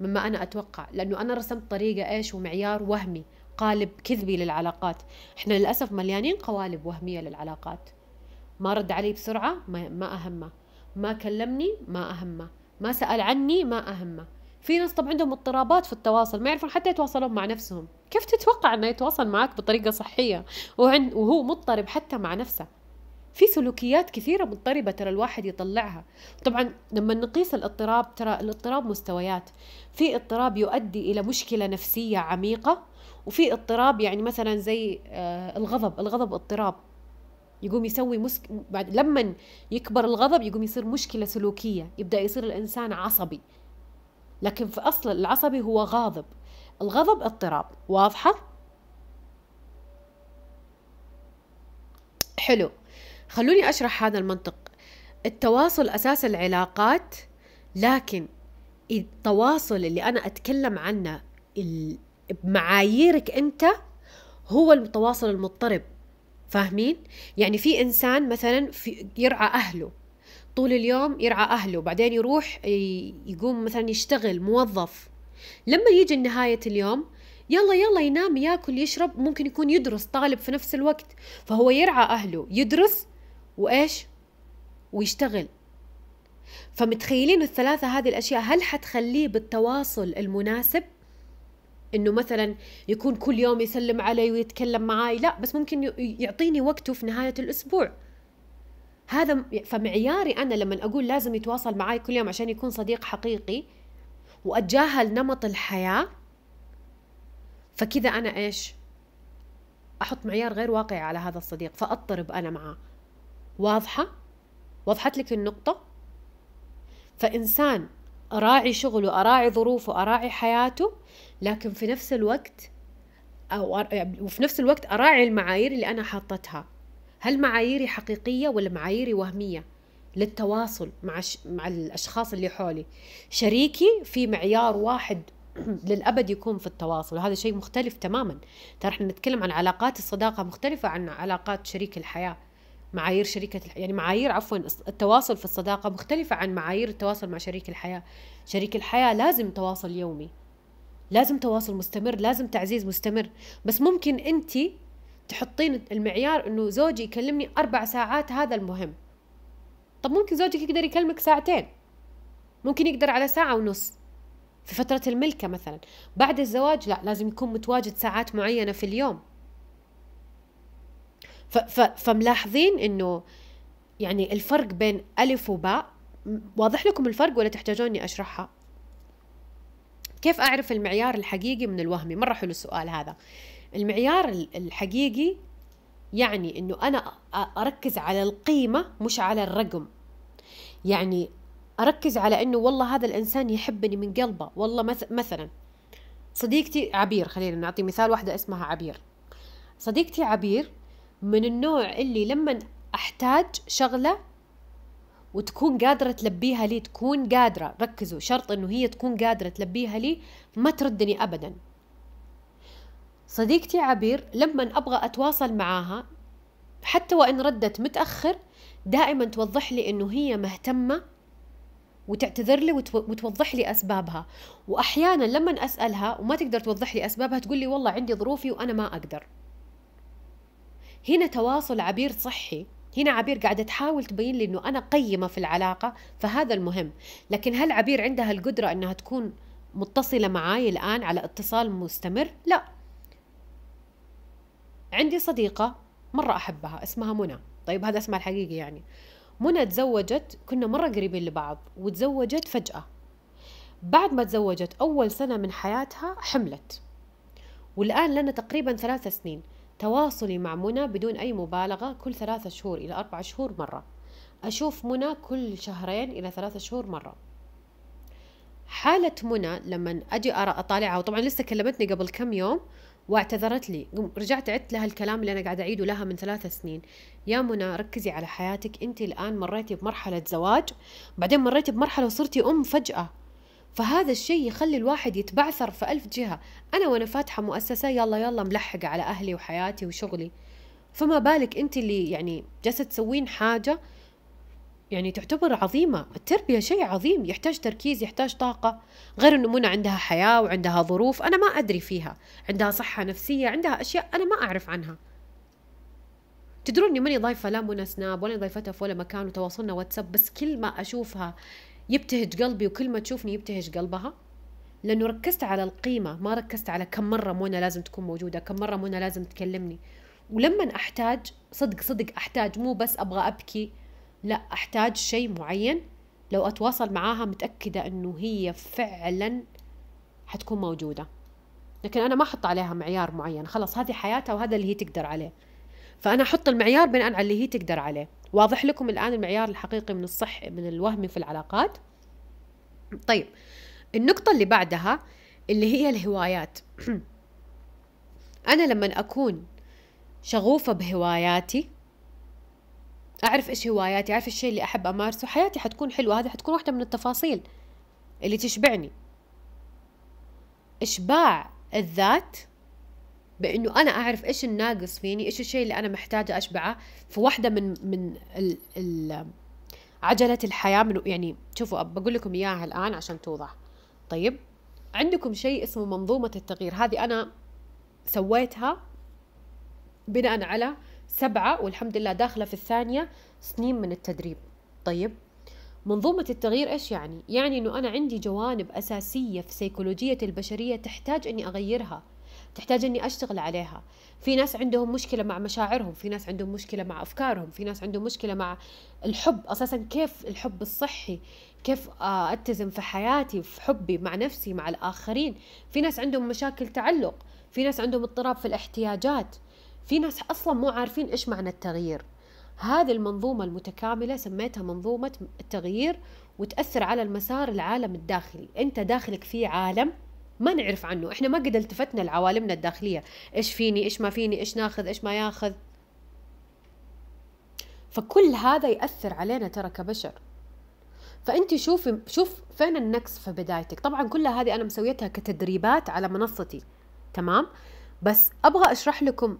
مما أنا أتوقع لأنه أنا رسمت طريقة إيش ومعيار وهمي قالب كذبي للعلاقات احنا للأسف مليانين قوالب وهمية للعلاقات ما رد علي بسرعة ما, أهمه ما كلمني ما أهمه ما سأل عني ما أهمه في ناس طب عندهم اضطرابات في التواصل ما يعرفون حتى يتواصلون مع نفسهم كيف تتوقع انه يتواصل معك بطريقه صحيه وهو مضطرب حتى مع نفسه في سلوكيات كثيره مضطربه ترى الواحد يطلعها طبعا لما نقيس الاضطراب ترى الاضطراب مستويات في اضطراب يؤدي الى مشكله نفسيه عميقه وفي اضطراب يعني مثلا زي آه، الغضب الغضب اضطراب يقوم يسوي مسك بعد لما يكبر الغضب يقوم يصير مشكله سلوكيه يبدا يصير الانسان عصبي لكن في اصل العصبي هو غاضب الغضب اضطراب واضحه حلو خلوني اشرح هذا المنطق التواصل اساس العلاقات لكن التواصل اللي انا اتكلم عنه بمعاييرك انت هو التواصل المضطرب فاهمين؟ يعني في إنسان مثلا في يرعى أهله طول اليوم يرعى أهله بعدين يروح يقوم مثلا يشتغل موظف لما يجي نهاية اليوم يلا يلا ينام ياكل يشرب ممكن يكون يدرس طالب في نفس الوقت فهو يرعى أهله يدرس وإيش ويشتغل فمتخيلين الثلاثة هذه الأشياء هل حتخليه بالتواصل المناسب انه مثلا يكون كل يوم يسلم علي ويتكلم معاي لا بس ممكن يعطيني وقته في نهايه الاسبوع هذا فمعياري انا لما اقول لازم يتواصل معاي كل يوم عشان يكون صديق حقيقي واتجاهل نمط الحياه فكذا انا ايش احط معيار غير واقعي على هذا الصديق فاضطرب انا معاه واضحه وضحت لك النقطه فانسان اراعي شغله اراعي ظروفه اراعي حياته لكن في نفس الوقت أو يعني وفي نفس الوقت أراعي المعايير اللي أنا حاطتها هل معاييري حقيقية ولا معاييري وهمية للتواصل مع ش... مع الأشخاص اللي حولي شريكي في معيار واحد للأبد يكون في التواصل وهذا شيء مختلف تماما ترى احنا نتكلم عن علاقات الصداقة مختلفة عن علاقات شريك الحياة معايير شركة الح... يعني معايير عفوا التواصل في الصداقة مختلفة عن معايير التواصل مع شريك الحياة شريك الحياة لازم تواصل يومي لازم تواصل مستمر لازم تعزيز مستمر بس ممكن انت تحطين المعيار انه زوجي يكلمني اربع ساعات هذا المهم طب ممكن زوجك يقدر يكلمك ساعتين ممكن يقدر على ساعة ونص في فترة الملكة مثلا بعد الزواج لا لازم يكون متواجد ساعات معينة في اليوم ف ف فملاحظين انه يعني الفرق بين الف وباء واضح لكم الفرق ولا تحتاجوني اشرحها كيف اعرف المعيار الحقيقي من الوهمي مره حلو السؤال هذا المعيار الحقيقي يعني انه انا اركز على القيمه مش على الرقم يعني اركز على انه والله هذا الانسان يحبني من قلبه والله مثلا صديقتي عبير خلينا نعطي مثال واحده اسمها عبير صديقتي عبير من النوع اللي لما احتاج شغله وتكون قادرة تلبيها لي تكون قادرة ركزوا شرط انه هي تكون قادرة تلبيها لي ما تردني ابدا صديقتي عبير لما ابغى اتواصل معاها حتى وان ردت متاخر دائما توضح لي انه هي مهتمه وتعتذر لي وتوضح لي اسبابها واحيانا لما اسالها وما تقدر توضح لي اسبابها تقول لي والله عندي ظروفي وانا ما اقدر هنا تواصل عبير صحي هنا عبير قاعدة تحاول تبين لي أنه أنا قيمة في العلاقة فهذا المهم لكن هل عبير عندها القدرة أنها تكون متصلة معاي الآن على اتصال مستمر؟ لا عندي صديقة مرة أحبها اسمها منى طيب هذا اسمها الحقيقي يعني منى تزوجت كنا مرة قريبين لبعض وتزوجت فجأة بعد ما تزوجت أول سنة من حياتها حملت والآن لنا تقريبا ثلاثة سنين تواصلي مع منى بدون أي مبالغة كل ثلاثة شهور إلى أربعة شهور مرة أشوف منى كل شهرين إلى ثلاثة شهور مرة حالة منى لما أجي أرى أطالعها وطبعا لسه كلمتني قبل كم يوم واعتذرت لي رجعت عدت لها الكلام اللي أنا قاعدة أعيده لها من ثلاثة سنين يا منى ركزي على حياتك أنت الآن مريتي بمرحلة زواج بعدين مريتي بمرحلة وصرتي أم فجأة فهذا الشيء يخلي الواحد يتبعثر في ألف جهة أنا وأنا فاتحة مؤسسة يلا يلا ملحقة على أهلي وحياتي وشغلي فما بالك أنت اللي يعني جالسة تسوين حاجة يعني تعتبر عظيمة التربية شيء عظيم يحتاج تركيز يحتاج طاقة غير أنه منى عندها حياة وعندها ظروف أنا ما أدري فيها عندها صحة نفسية عندها أشياء أنا ما أعرف عنها تدرون اني ماني ضايفه لا منى سناب ولا ضايفتها في ولا مكان وتواصلنا واتساب بس كل ما اشوفها يبتهج قلبي وكل ما تشوفني يبتهج قلبها لانه ركزت على القيمه ما ركزت على كم مره منى لازم تكون موجوده كم مره منى لازم تكلمني ولما احتاج صدق صدق احتاج مو بس ابغى ابكي لا احتاج شيء معين لو اتواصل معاها متاكده انه هي فعلا حتكون موجوده لكن انا ما احط عليها معيار معين خلاص هذه حياتها وهذا اللي هي تقدر عليه فانا احط المعيار بناء على اللي هي تقدر عليه واضح لكم الآن المعيار الحقيقي من الصح من الوهمي في العلاقات طيب النقطة اللي بعدها اللي هي الهوايات أنا لما أكون شغوفة بهواياتي أعرف إيش هواياتي أعرف الشيء اللي أحب أمارسه حياتي حتكون حلوة هذه حتكون واحدة من التفاصيل اللي تشبعني إشباع الذات بانه انا اعرف ايش الناقص فيني ايش الشيء اللي انا محتاجه اشبعه فواحده من من ال ال عجله الحياه من يعني شوفوا بقول لكم اياها الان عشان توضح طيب عندكم شيء اسمه منظومه التغيير هذه انا سويتها بناء على سبعة والحمد لله داخلة في الثانية سنين من التدريب طيب منظومة التغيير إيش يعني؟ يعني أنه أنا عندي جوانب أساسية في سيكولوجية البشرية تحتاج أني أغيرها تحتاج اني اشتغل عليها في ناس عندهم مشكله مع مشاعرهم في ناس عندهم مشكله مع افكارهم في ناس عندهم مشكله مع الحب اساسا كيف الحب الصحي كيف آه، أتزم في حياتي في حبي مع نفسي مع الاخرين في ناس عندهم مشاكل تعلق في ناس عندهم اضطراب في الاحتياجات في ناس اصلا مو عارفين ايش معنى التغيير هذه المنظومة المتكاملة سميتها منظومة التغيير وتأثر على المسار العالم الداخلي أنت داخلك في عالم ما نعرف عنه احنا ما قد التفتنا لعوالمنا الداخليه ايش فيني ايش ما فيني ايش ناخذ ايش ما ياخذ فكل هذا ياثر علينا ترى كبشر فانت شوفي شوف فين النقص في بدايتك طبعا كل هذه انا مسويتها كتدريبات على منصتي تمام بس ابغى اشرح لكم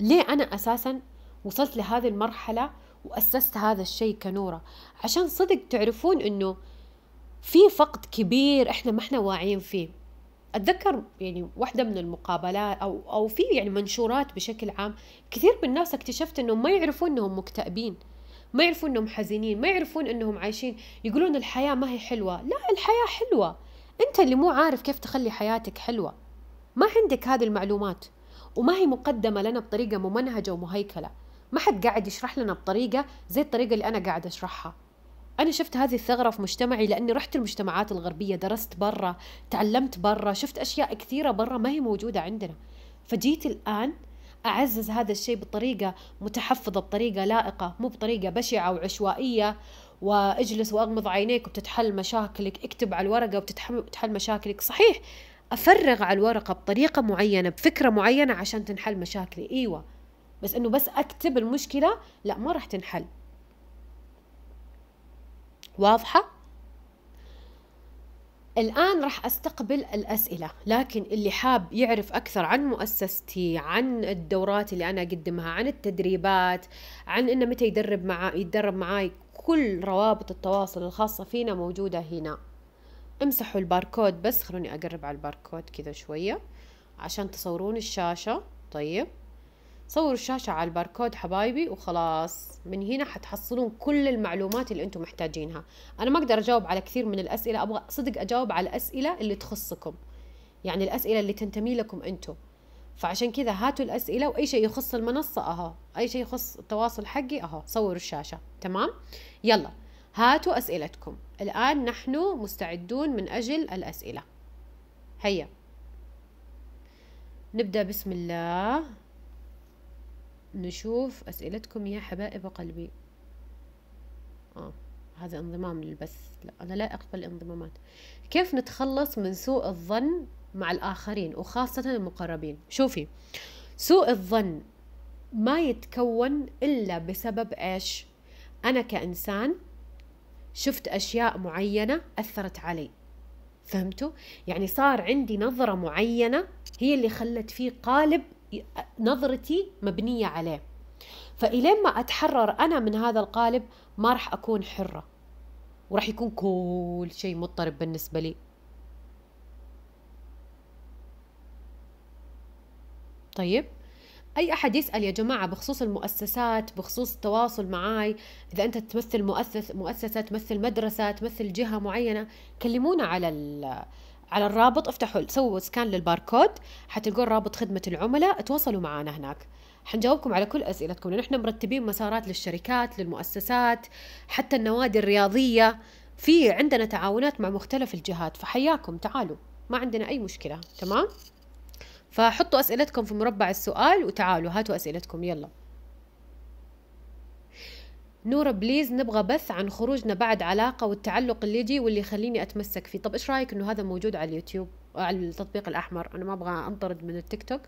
ليه انا اساسا وصلت لهذه المرحله واسست هذا الشيء كنوره عشان صدق تعرفون انه في فقد كبير احنا ما احنا واعيين فيه اتذكر يعني واحده من المقابلات او او في يعني منشورات بشكل عام كثير من الناس اكتشفت انهم ما يعرفون انهم مكتئبين ما يعرفون انهم حزينين ما يعرفون انهم عايشين يقولون الحياه ما هي حلوه لا الحياه حلوه انت اللي مو عارف كيف تخلي حياتك حلوه ما عندك هذه المعلومات وما هي مقدمه لنا بطريقه ممنهجه ومهيكله ما حد قاعد يشرح لنا بطريقه زي الطريقه اللي انا قاعد اشرحها أنا شفت هذه الثغرة في مجتمعي لأني رحت المجتمعات الغربية درست برا تعلمت برا شفت أشياء كثيرة برا ما هي موجودة عندنا فجيت الآن أعزز هذا الشيء بطريقة متحفظة بطريقة لائقة مو بطريقة بشعة وعشوائية واجلس واغمض عينيك وبتتحل مشاكلك اكتب على الورقة وبتتحل مشاكلك صحيح أفرغ على الورقة بطريقة معينة بفكرة معينة عشان تنحل مشاكلي أيوة بس إنه بس أكتب المشكلة لا ما راح تنحل واضحة؟ الآن راح أستقبل الأسئلة لكن اللي حاب يعرف أكثر عن مؤسستي عن الدورات اللي أنا أقدمها عن التدريبات عن إنه متى يدرب مع يتدرب معاي كل روابط التواصل الخاصة فينا موجودة هنا امسحوا الباركود بس خلوني أقرب على الباركود كذا شوية عشان تصورون الشاشة طيب صوروا الشاشة على الباركود حبايبي وخلاص من هنا حتحصلون كل المعلومات اللي انتم محتاجينها انا ما اقدر اجاوب على كثير من الاسئلة ابغى صدق اجاوب على الاسئلة اللي تخصكم يعني الاسئلة اللي تنتمي لكم انتم فعشان كذا هاتوا الاسئلة واي شيء يخص المنصة اهو اي شيء يخص التواصل حقي اهو صوروا الشاشة تمام يلا هاتوا اسئلتكم الان نحن مستعدون من اجل الاسئلة هيا نبدأ بسم الله نشوف أسئلتكم يا حبائب قلبي آه هذا انضمام للبث لا أنا لا أقبل انضمامات كيف نتخلص من سوء الظن مع الآخرين وخاصة المقربين شوفي سوء الظن ما يتكون إلا بسبب إيش أنا كإنسان شفت أشياء معينة أثرت علي فهمتوا؟ يعني صار عندي نظرة معينة هي اللي خلت فيه قالب نظرتي مبنية عليه فإلين ما أتحرر أنا من هذا القالب ما راح أكون حرة وراح يكون كل شيء مضطرب بالنسبة لي طيب أي أحد يسأل يا جماعة بخصوص المؤسسات بخصوص التواصل معاي إذا أنت تمثل مؤسس مؤسسة تمثل مدرسة تمثل جهة معينة كلمونا على الـ على الرابط افتحوا سووا سكان للباركود حتلقون رابط خدمة العملاء تواصلوا معنا هناك حنجاوبكم على كل أسئلتكم لأن احنا مرتبين مسارات للشركات للمؤسسات حتى النوادي الرياضية في عندنا تعاونات مع مختلف الجهات فحياكم تعالوا ما عندنا أي مشكلة تمام فحطوا أسئلتكم في مربع السؤال وتعالوا هاتوا أسئلتكم يلا نورا بليز نبغى بث عن خروجنا بعد علاقه والتعلق اللي يجي واللي يخليني اتمسك فيه طب ايش رايك انه هذا موجود على اليوتيوب على التطبيق الاحمر انا ما ابغى انطرد من التيك توك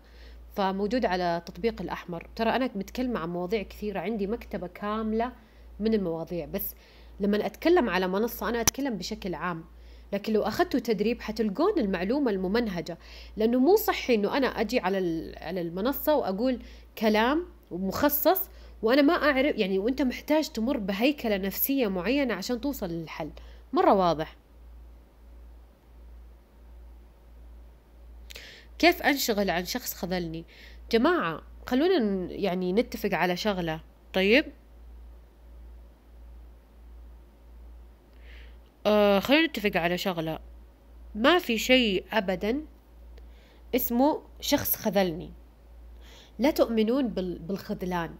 فموجود على التطبيق الاحمر ترى انا متكلمه عن مواضيع كثيره عندي مكتبه كامله من المواضيع بس لما اتكلم على منصه انا اتكلم بشكل عام لكن لو اخذتوا تدريب حتلقون المعلومه الممنهجه لانه مو صحي انه انا اجي على على المنصه واقول كلام مخصص وانا ما اعرف يعني وانت محتاج تمر بهيكله نفسيه معينه عشان توصل للحل مره واضح كيف انشغل عن شخص خذلني جماعه خلونا يعني نتفق على شغله طيب آه خلونا نتفق على شغلة ما في شيء أبدا اسمه شخص خذلني لا تؤمنون بالخذلان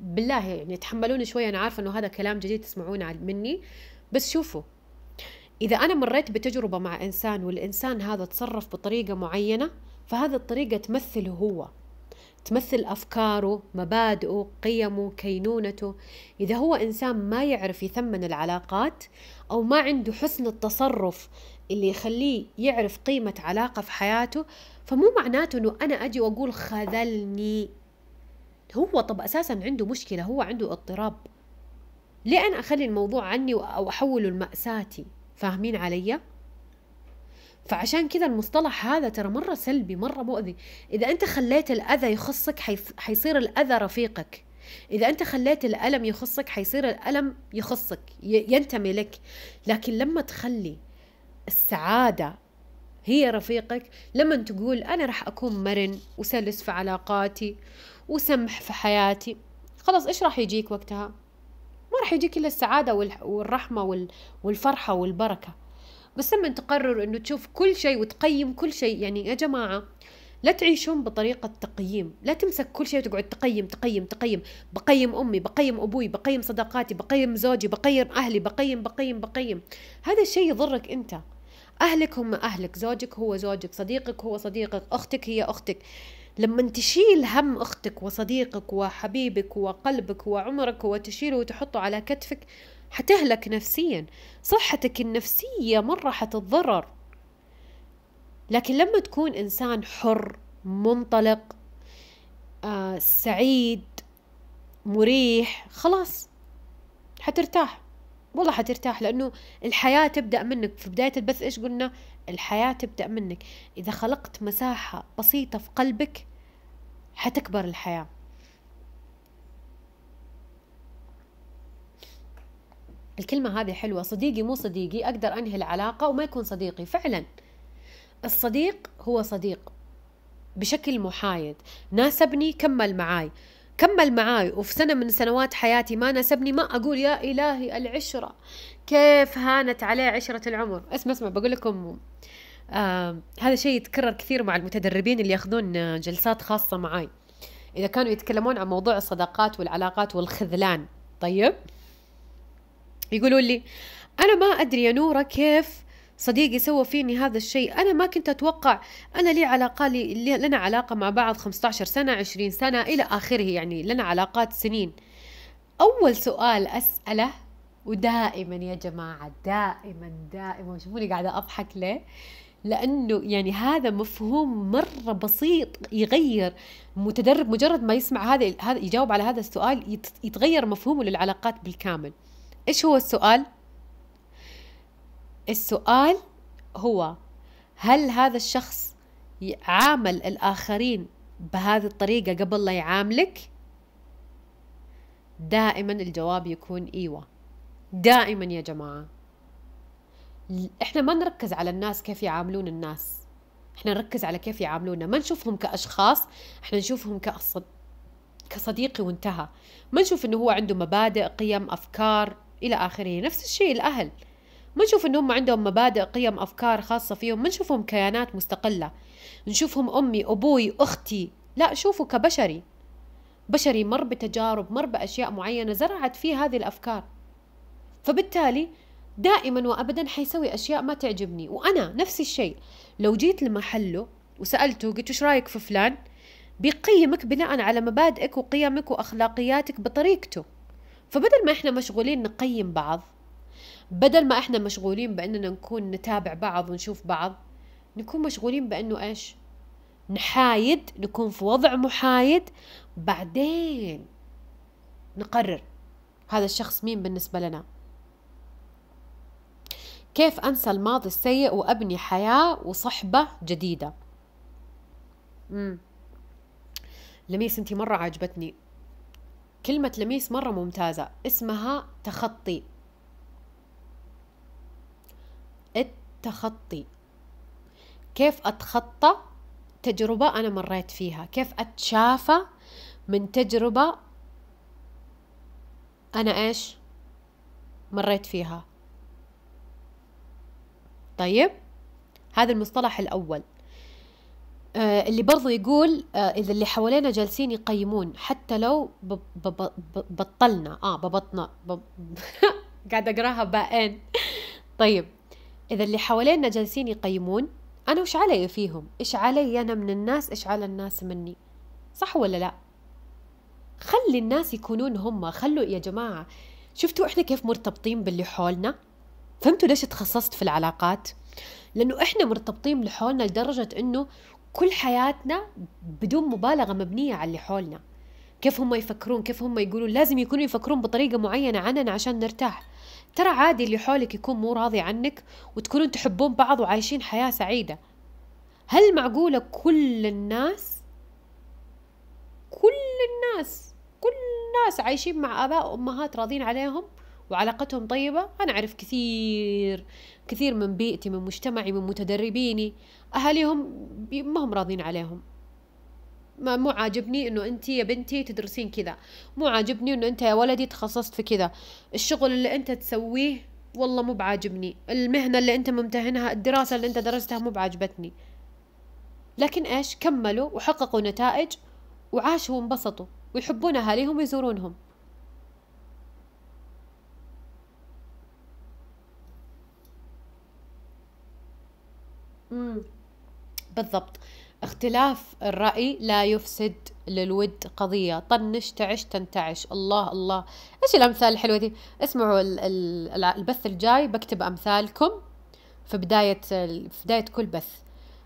بالله يعني تحملوني شويه انا عارفه انه هذا كلام جديد تسمعونه مني بس شوفوا اذا انا مريت بتجربه مع انسان والانسان هذا تصرف بطريقه معينه فهذه الطريقه تمثله هو تمثل افكاره مبادئه قيمه كينونته اذا هو انسان ما يعرف يثمن العلاقات او ما عنده حسن التصرف اللي يخليه يعرف قيمه علاقه في حياته فمو معناته انه انا اجي واقول خذلني هو طب اساسا عنده مشكله هو عنده اضطراب ليه انا اخلي الموضوع عني او احوله لماساتي فاهمين علي فعشان كذا المصطلح هذا ترى مرة سلبي مرة مؤذي إذا أنت خليت الأذى يخصك حيصير الأذى رفيقك إذا أنت خليت الألم يخصك حيصير الألم يخصك ينتمي لك لكن لما تخلي السعادة هي رفيقك لما تقول أنا راح أكون مرن وسلس في علاقاتي وسمح في حياتي خلاص ايش راح يجيك وقتها ما راح يجيك الا السعاده والرحمه والفرحه والبركه بس لما تقرر انه تشوف كل شيء وتقيم كل شيء يعني يا جماعه لا تعيشون بطريقة تقييم لا تمسك كل شيء وتقعد تقيم تقيم تقيم بقيم أمي بقيم أبوي بقيم صداقاتي بقيم زوجي بقيم أهلي بقيم بقيم بقيم هذا الشيء يضرك أنت أهلك هم أهلك زوجك هو زوجك صديقك هو صديقك أختك هي أختك لما تشيل هم أختك وصديقك وحبيبك وقلبك وعمرك وتشيله وتحطه على كتفك حتهلك نفسيا صحتك النفسية مرة حتتضرر لكن لما تكون إنسان حر منطلق آه، سعيد مريح خلاص حترتاح والله حترتاح لأنه الحياة تبدأ منك في بداية البث إيش قلنا الحياة تبدأ منك إذا خلقت مساحة بسيطة في قلبك حتكبر الحياة الكلمة هذه حلوة صديقي مو صديقي أقدر أنهي العلاقة وما يكون صديقي فعلا الصديق هو صديق بشكل محايد ناسبني كمل معاي كمل معاي وفي سنة من سنوات حياتي ما نسبني ما أقول يا إلهي العشرة كيف هانت عليه عشرة العمر اسمع اسمع بقول لكم آه هذا شيء يتكرر كثير مع المتدربين اللي ياخذون جلسات خاصة معاي إذا كانوا يتكلمون عن موضوع الصداقات والعلاقات والخذلان طيب يقولوا لي أنا ما أدري يا نورة كيف صديقي سوى فيني هذا الشيء أنا ما كنت أتوقع أنا لي علاقة لي لنا علاقة مع بعض 15 سنة 20 سنة إلى آخره يعني لنا علاقات سنين أول سؤال أسأله ودائما يا جماعة دائما دائما شوفوني قاعدة أضحك ليه لأنه يعني هذا مفهوم مرة بسيط يغير متدرب مجرد ما يسمع هذا هذا يجاوب على هذا السؤال يتغير مفهومه للعلاقات بالكامل إيش هو السؤال؟ السؤال هو هل هذا الشخص عامل الآخرين بهذه الطريقة قبل لا يعاملك؟ دائما الجواب يكون ايوه دائما يا جماعه احنا ما نركز على الناس كيف يعاملون الناس احنا نركز على كيف يعاملونا ما نشوفهم كاشخاص احنا نشوفهم كأصد... كصديقي وانتهى ما نشوف انه هو عنده مبادئ قيم افكار الى اخره نفس الشيء الاهل ما نشوف إن هم عندهم مبادئ قيم أفكار خاصة فيهم ما نشوفهم كيانات مستقلة نشوفهم أمي أبوي أختي لا شوفوا كبشري بشري مر بتجارب مر بأشياء معينة زرعت فيه هذه الأفكار فبالتالي دائما وابدا حيسوي اشياء ما تعجبني وانا نفس الشيء لو جيت لمحله وسالته قلت ايش رايك في فلان بيقيمك بناء على مبادئك وقيمك واخلاقياتك بطريقته فبدل ما احنا مشغولين نقيم بعض بدل ما احنا مشغولين باننا نكون نتابع بعض ونشوف بعض نكون مشغولين بانه ايش نحايد نكون في وضع محايد بعدين نقرر هذا الشخص مين بالنسبة لنا كيف أنسى الماضي السيء وأبني حياة وصحبة جديدة مم. لميس انتي مرة عجبتني كلمة لميس مرة ممتازة اسمها تخطي التخطي كيف أتخطى تجربة أنا مريت فيها كيف أتشافى من تجربة أنا إيش مريت فيها طيب هذا المصطلح الأول آه، اللي برضو يقول آه، إذا اللي حوالينا جالسين يقيمون حتى لو بطلنا آه ببطنا قاعد أقراها بائن طيب إذا اللي حوالينا جالسين يقيمون أنا وش علي فيهم إيش علي أنا من الناس إيش على الناس مني صح ولا لا خلي الناس يكونون هم خلوا يا جماعة شفتوا إحنا كيف مرتبطين باللي حولنا فهمتوا ليش تخصصت في العلاقات لأنه إحنا مرتبطين باللي حولنا لدرجة أنه كل حياتنا بدون مبالغة مبنية على اللي حولنا كيف هم يفكرون كيف هم يقولون لازم يكونوا يفكرون بطريقة معينة عننا عشان نرتاح ترى عادي اللي حولك يكون مو راضي عنك وتكونون تحبون بعض وعايشين حياة سعيدة هل معقولة كل الناس كل الناس كل الناس عايشين مع آباء وأمهات راضين عليهم وعلاقتهم طيبة أنا أعرف كثير كثير من بيئتي من مجتمعي من متدربيني أهاليهم ما هم راضين عليهم ما مو عاجبني انه انت يا بنتي تدرسين كذا مو عاجبني انه انت يا ولدي تخصصت في كذا الشغل اللي انت تسويه والله مو بعاجبني المهنة اللي انت ممتهنها الدراسة اللي انت درستها مو بعاجبتني لكن ايش كملوا وحققوا نتائج وعاشوا وانبسطوا ويحبون اهاليهم ويزورونهم امم بالضبط اختلاف الرأي لا يفسد للود قضية طنش تعش تنتعش الله الله إيش الأمثال الحلوة دي اسمعوا البث الجاي بكتب أمثالكم في بداية في بداية كل بث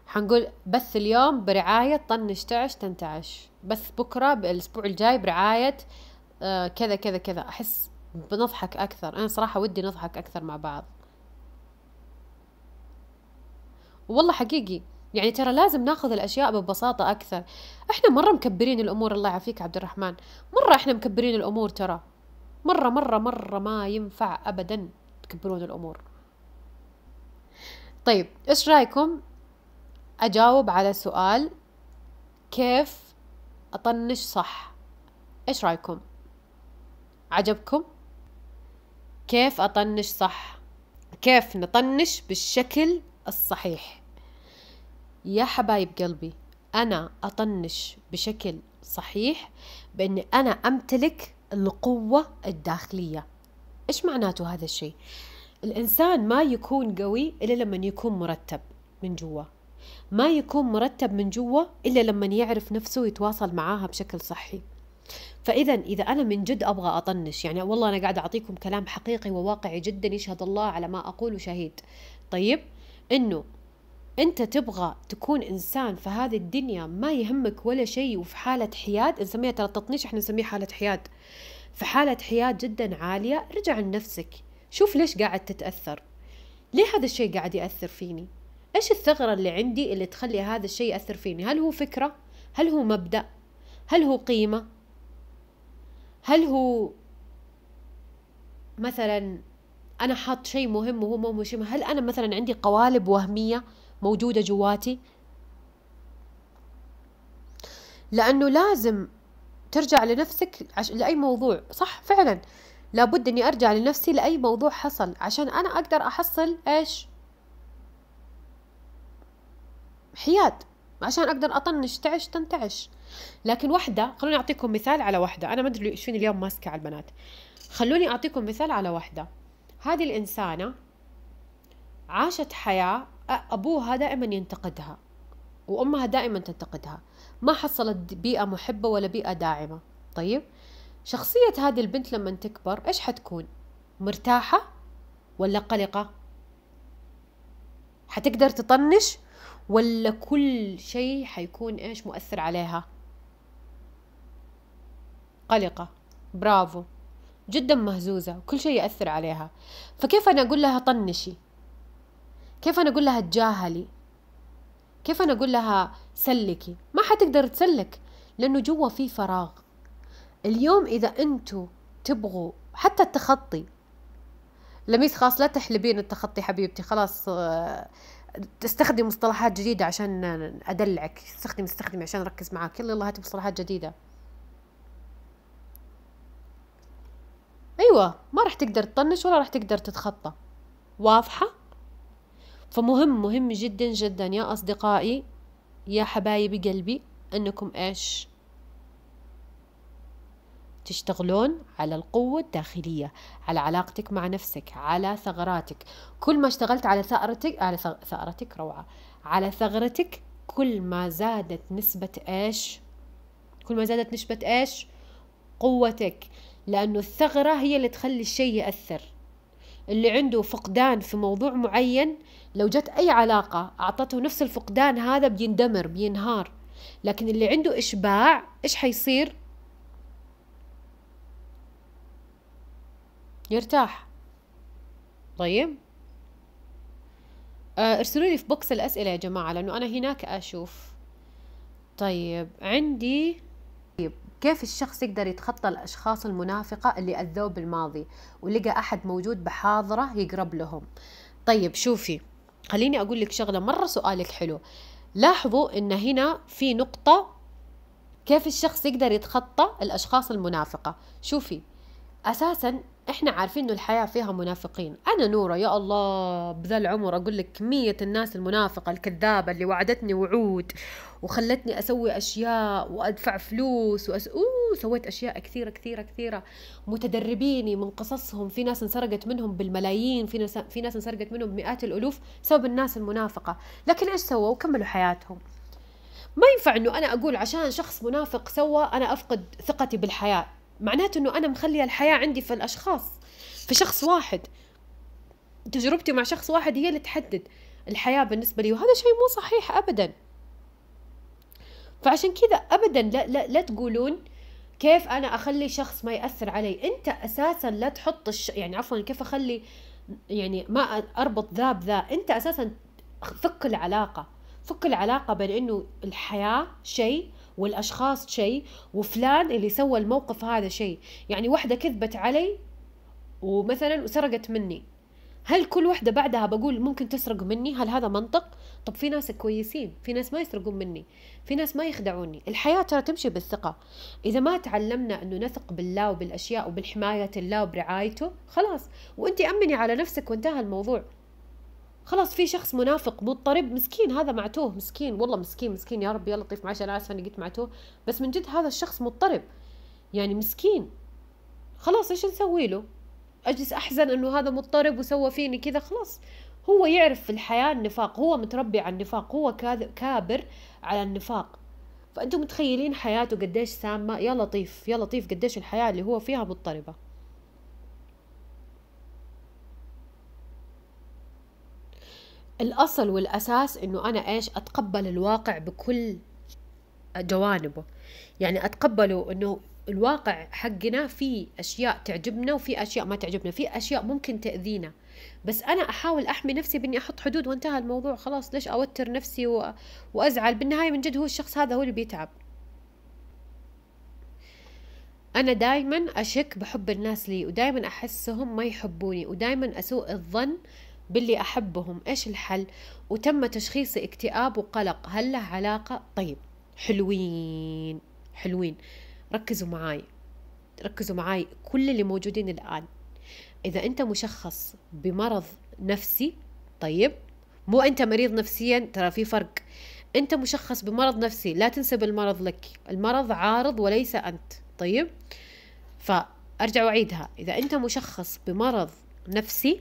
حنقول بث اليوم برعاية طنش تعش تنتعش بث بكرة بالأسبوع الجاي برعاية آه، كذا كذا كذا أحس بنضحك أكثر أنا صراحة ودي نضحك أكثر مع بعض والله حقيقي يعني ترى لازم ناخذ الاشياء ببساطه اكثر احنا مره مكبرين الامور الله يعافيك عبد الرحمن مره احنا مكبرين الامور ترى مره مره مره ما ينفع ابدا تكبرون الامور طيب ايش رايكم اجاوب على سؤال كيف اطنش صح ايش رايكم عجبكم كيف اطنش صح كيف نطنش بالشكل الصحيح يا حبايب قلبي أنا أطنش بشكل صحيح بأني أنا أمتلك القوة الداخلية إيش معناته هذا الشيء؟ الإنسان ما يكون قوي إلا لما يكون مرتب من جوا ما يكون مرتب من جوا إلا لما يعرف نفسه ويتواصل معاها بشكل صحي فاذا اذا انا من جد ابغى اطنش يعني والله انا قاعده اعطيكم كلام حقيقي وواقعي جدا يشهد الله على ما اقول شهيد طيب انه انت تبغى تكون انسان في هذه الدنيا ما يهمك ولا شيء وفي حاله حياد نسميها ترى تطنيش احنا نسميها حاله حياد في حاله حياد جدا عاليه رجع لنفسك شوف ليش قاعد تتاثر ليه هذا الشيء قاعد ياثر فيني ايش الثغره اللي عندي اللي تخلي هذا الشيء ياثر فيني هل هو فكره هل هو مبدا هل هو قيمه هل هو مثلا انا حاط شيء مهم وهو مو مهم هل انا مثلا عندي قوالب وهميه موجودة جواتي لأنه لازم ترجع لنفسك عش... لأي موضوع صح فعلا لابد أني أرجع لنفسي لأي موضوع حصل عشان أنا أقدر أحصل إيش حياد عشان أقدر أطنش تعش تنتعش لكن وحدة خلوني أعطيكم مثال على وحدة أنا ما أدري إيش فيني اليوم ماسكة على البنات خلوني أعطيكم مثال على وحدة هذه الإنسانة عاشت حياة أبوها دائما ينتقدها وأمها دائما تنتقدها ما حصلت بيئة محبة ولا بيئة داعمة طيب شخصية هذه البنت لما تكبر إيش حتكون مرتاحة ولا قلقة حتقدر تطنش ولا كل شيء حيكون إيش مؤثر عليها قلقة برافو جدا مهزوزة كل شيء يأثر عليها فكيف أنا أقول لها طنشي كيف أنا أقول لها تجاهلي كيف أنا أقول لها سلكي ما حتقدر تسلك لأنه جوا في فراغ اليوم إذا أنتوا تبغوا حتى التخطي لميس خلاص لا تحلبين التخطي حبيبتي خلاص آه، تستخدم مصطلحات جديدة عشان أدلعك استخدم استخدم عشان أركز معاك يلا يلا هاتي مصطلحات جديدة أيوة ما راح تقدر تطنش ولا راح تقدر تتخطى واضحة فمهم مهم جدا جدا يا أصدقائي يا حبايب قلبي أنكم إيش تشتغلون على القوة الداخلية على علاقتك مع نفسك على ثغراتك كل ما اشتغلت على ثأرتك على ثأرتك روعة على ثغرتك كل ما زادت نسبة ايش كل ما زادت نسبة ايش قوتك لأنه الثغرة هي اللي تخلي الشيء يأثر اللي عنده فقدان في موضوع معين لو جت أي علاقة أعطته نفس الفقدان هذا بيندمر بينهار لكن اللي عنده إشباع إيش حيصير؟ يرتاح طيب آه، ارسلوا لي في بوكس الأسئلة يا جماعة لأنه أنا هناك أشوف طيب عندي طيب كيف الشخص يقدر يتخطى الأشخاص المنافقة اللي أذوه بالماضي ولقى أحد موجود بحاضرة يقرب لهم طيب شوفي خليني أقول لك شغلة مرة سؤالك حلو لاحظوا إن هنا في نقطة كيف الشخص يقدر يتخطى الأشخاص المنافقة شوفي أساسا احنا عارفين انه الحياه فيها منافقين انا نوره يا الله بذا العمر اقول لك كميه الناس المنافقه الكذابه اللي وعدتني وعود وخلتني اسوي اشياء وادفع فلوس وأس... أوه سويت اشياء كثيره كثيره كثيره متدربيني من قصصهم في ناس انسرقت منهم بالملايين في ناس في ناس انسرقت منهم بمئات الالوف بسبب الناس المنافقه لكن ايش سووا وكملوا حياتهم ما ينفع انه انا اقول عشان شخص منافق سوى انا افقد ثقتي بالحياه معناته انه انا مخليه الحياه عندي في الاشخاص في شخص واحد تجربتي مع شخص واحد هي اللي تحدد الحياه بالنسبه لي وهذا شيء مو صحيح ابدا فعشان كذا ابدا لا لا لا تقولون كيف انا اخلي شخص ما ياثر علي انت اساسا لا تحط الش... يعني عفوا كيف اخلي يعني ما اربط ذا بذا انت اساسا فك العلاقه فك العلاقه بين انه الحياه شيء والاشخاص شيء وفلان اللي سوى الموقف هذا شيء يعني وحده كذبت علي ومثلا وسرقت مني هل كل واحدة بعدها بقول ممكن تسرق مني هل هذا منطق طب في ناس كويسين في ناس ما يسرقون مني في ناس ما يخدعوني الحياة ترى تمشي بالثقة إذا ما تعلمنا أنه نثق بالله وبالأشياء وبالحماية الله وبرعايته خلاص وأنت أمني على نفسك وانتهى الموضوع خلاص في شخص منافق مضطرب مسكين هذا معتوه مسكين والله مسكين مسكين يا رب يا لطيف معاش انا اسفه اني قلت معتوه بس من جد هذا الشخص مضطرب يعني مسكين خلاص ايش نسوي له اجلس احزن انه هذا مضطرب وسوى فيني كذا خلاص هو يعرف في الحياه النفاق هو متربي على النفاق هو كابر على النفاق فانتم متخيلين حياته قديش سامه يا لطيف يا لطيف قديش الحياه اللي هو فيها مضطربه الأصل والأساس إنه أنا إيش أتقبل الواقع بكل جوانبه يعني أتقبله إنه الواقع حقنا في أشياء تعجبنا وفي أشياء ما تعجبنا في أشياء ممكن تأذينا بس أنا أحاول أحمي نفسي بإني أحط حدود وانتهى الموضوع خلاص ليش أوتر نفسي وأزعل بالنهاية من جد هو الشخص هذا هو اللي بيتعب أنا دايما أشك بحب الناس لي ودايما أحسهم ما يحبوني ودايما أسوء الظن باللي أحبهم إيش الحل وتم تشخيص اكتئاب وقلق هل له علاقة طيب حلوين حلوين ركزوا معاي ركزوا معاي كل اللي موجودين الآن إذا أنت مشخص بمرض نفسي طيب مو أنت مريض نفسيا ترى في فرق أنت مشخص بمرض نفسي لا تنسب المرض لك المرض عارض وليس أنت طيب فأرجع وأعيدها إذا أنت مشخص بمرض نفسي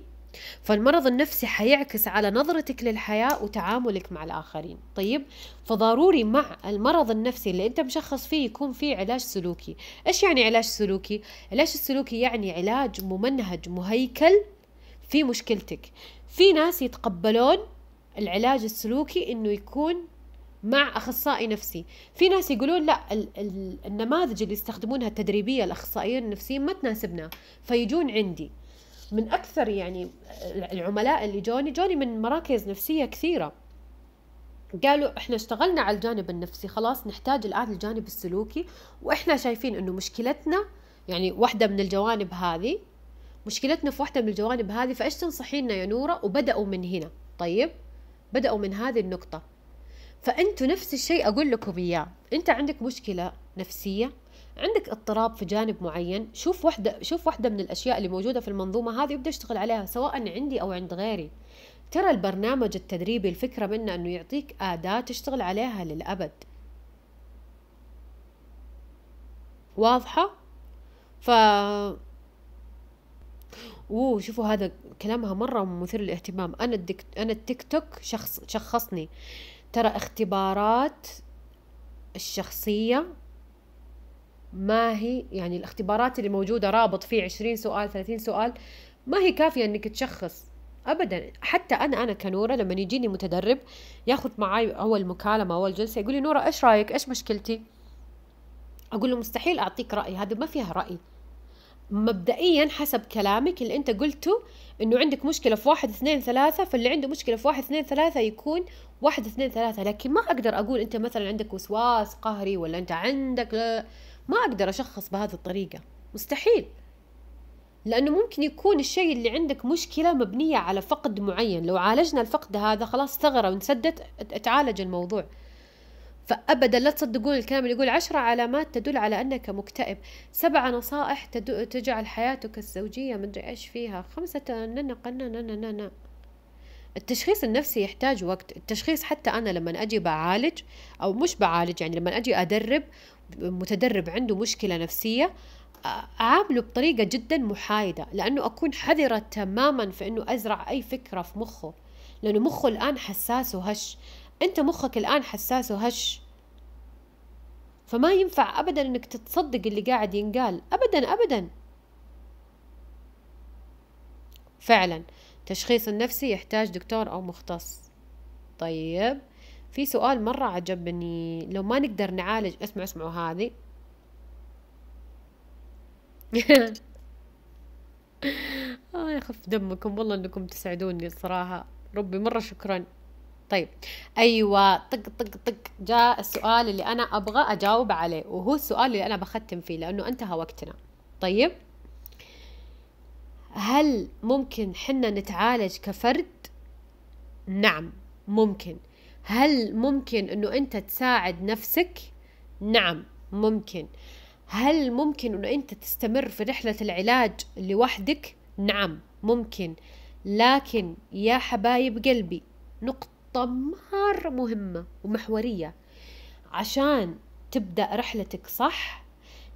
فالمرض النفسي حيعكس على نظرتك للحياة وتعاملك مع الآخرين طيب فضروري مع المرض النفسي اللي أنت مشخص فيه يكون فيه علاج سلوكي إيش يعني علاج سلوكي؟ علاج السلوكي يعني علاج ممنهج مهيكل في مشكلتك في ناس يتقبلون العلاج السلوكي انه يكون مع اخصائي نفسي في ناس يقولون لا ال ال النماذج اللي يستخدمونها التدريبيه الاخصائيين النفسيين ما تناسبنا فيجون عندي من اكثر يعني العملاء اللي جوني جوني من مراكز نفسيه كثيره قالوا احنا اشتغلنا على الجانب النفسي خلاص نحتاج الان الجانب السلوكي واحنا شايفين انه مشكلتنا يعني واحده من الجوانب هذه مشكلتنا في واحده من الجوانب هذه فايش تنصحينا يا نوره وبداوا من هنا طيب بداوا من هذه النقطه فانتوا نفس الشيء اقول لكم اياه انت عندك مشكله نفسيه عندك اضطراب في جانب معين شوف وحده شوف وحده من الاشياء اللي موجوده في المنظومه هذه وابدا اشتغل عليها سواء عندي او عند غيري ترى البرنامج التدريبي الفكره منه انه يعطيك اداه تشتغل عليها للابد واضحه ف اوه شوفوا هذا كلامها مره مثير للاهتمام انا الدك... انا التيك توك شخص شخصني ترى اختبارات الشخصيه ما هي يعني الاختبارات اللي موجودة رابط فيه 20 سؤال 30 سؤال ما هي كافية انك تشخص ابدا حتى انا انا كنوره لما يجيني متدرب ياخذ معي اول مكالمه اول جلسه يقول لي نوره ايش رايك ايش مشكلتي اقول له مستحيل اعطيك راي هذا ما فيها راي مبدئيا حسب كلامك اللي انت قلته انه عندك مشكله في واحد اثنين ثلاثه فاللي عنده مشكله في واحد اثنين ثلاثه يكون واحد اثنين ثلاثه لكن ما اقدر اقول انت مثلا عندك وسواس قهري ولا انت عندك لا ما أقدر أشخص بهذه الطريقة مستحيل لأنه ممكن يكون الشيء اللي عندك مشكلة مبنية على فقد معين لو عالجنا الفقد هذا خلاص ثغرة وانسدت اتعالج الموضوع فأبدا لا تصدقون الكلام اللي يقول عشرة علامات تدل على أنك مكتئب سبع نصائح تجعل حياتك الزوجية مدري إيش فيها خمسة ننا قنا ننا ننا التشخيص النفسي يحتاج وقت التشخيص حتى أنا لما أجي بعالج أو مش بعالج يعني لما أجي أدرب متدرب عنده مشكلة نفسية أعامله بطريقة جدا محايدة لأنه أكون حذرة تماما في أنه أزرع أي فكرة في مخه لأنه مخه الآن حساس وهش أنت مخك الآن حساس وهش فما ينفع أبدا أنك تتصدق اللي قاعد ينقال أبدا أبدا فعلا التشخيص النفسي يحتاج دكتور أو مختص طيب في سؤال مرة عجبني لو ما نقدر نعالج اسمع اسمعوا هذه آه يخف دمكم والله انكم تسعدوني الصراحة ربي مرة شكرا طيب ايوه طق طق طق جاء السؤال اللي انا ابغى اجاوب عليه وهو السؤال اللي انا بختم فيه لانه انتهى وقتنا طيب هل ممكن حنا نتعالج كفرد نعم ممكن هل ممكن انه انت تساعد نفسك نعم ممكن هل ممكن انه انت تستمر في رحله العلاج لوحدك نعم ممكن لكن يا حبايب قلبي نقطه مره مهمه ومحوريه عشان تبدا رحلتك صح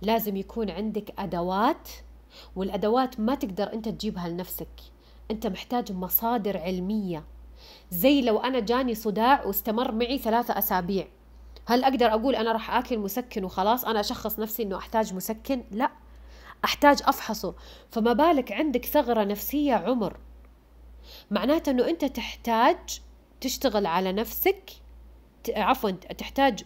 لازم يكون عندك ادوات والأدوات ما تقدر أنت تجيبها لنفسك أنت محتاج مصادر علمية زي لو أنا جاني صداع واستمر معي ثلاثة أسابيع هل أقدر أقول أنا راح آكل مسكن وخلاص أنا أشخص نفسي أنه أحتاج مسكن؟ لا أحتاج أفحصه فما بالك عندك ثغرة نفسية عمر معناته أنه أنت تحتاج تشتغل على نفسك عفوا تحتاج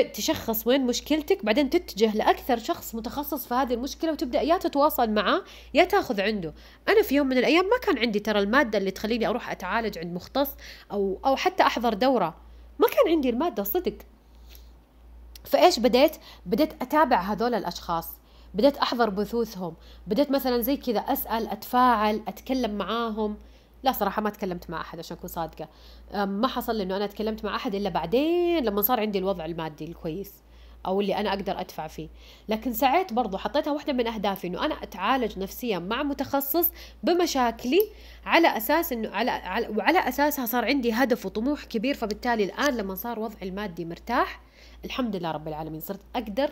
تشخص وين مشكلتك بعدين تتجه لاكثر شخص متخصص في هذه المشكله وتبدا يا تتواصل معاه يا تاخذ عنده انا في يوم من الايام ما كان عندي ترى الماده اللي تخليني اروح اتعالج عند مختص او او حتى احضر دوره ما كان عندي الماده صدق فايش بديت بديت اتابع هذول الاشخاص بديت احضر بثوثهم بديت مثلا زي كذا اسال اتفاعل اتكلم معاهم لا صراحه ما تكلمت مع احد عشان اكون صادقه ما حصل لي انه انا تكلمت مع احد الا بعدين لما صار عندي الوضع المادي الكويس او اللي انا اقدر ادفع فيه لكن سعيت برضو حطيتها واحده من اهدافي انه انا اتعالج نفسيا مع متخصص بمشاكلي على اساس انه على, على وعلى اساسها صار عندي هدف وطموح كبير فبالتالي الان لما صار وضعي المادي مرتاح الحمد لله رب العالمين صرت اقدر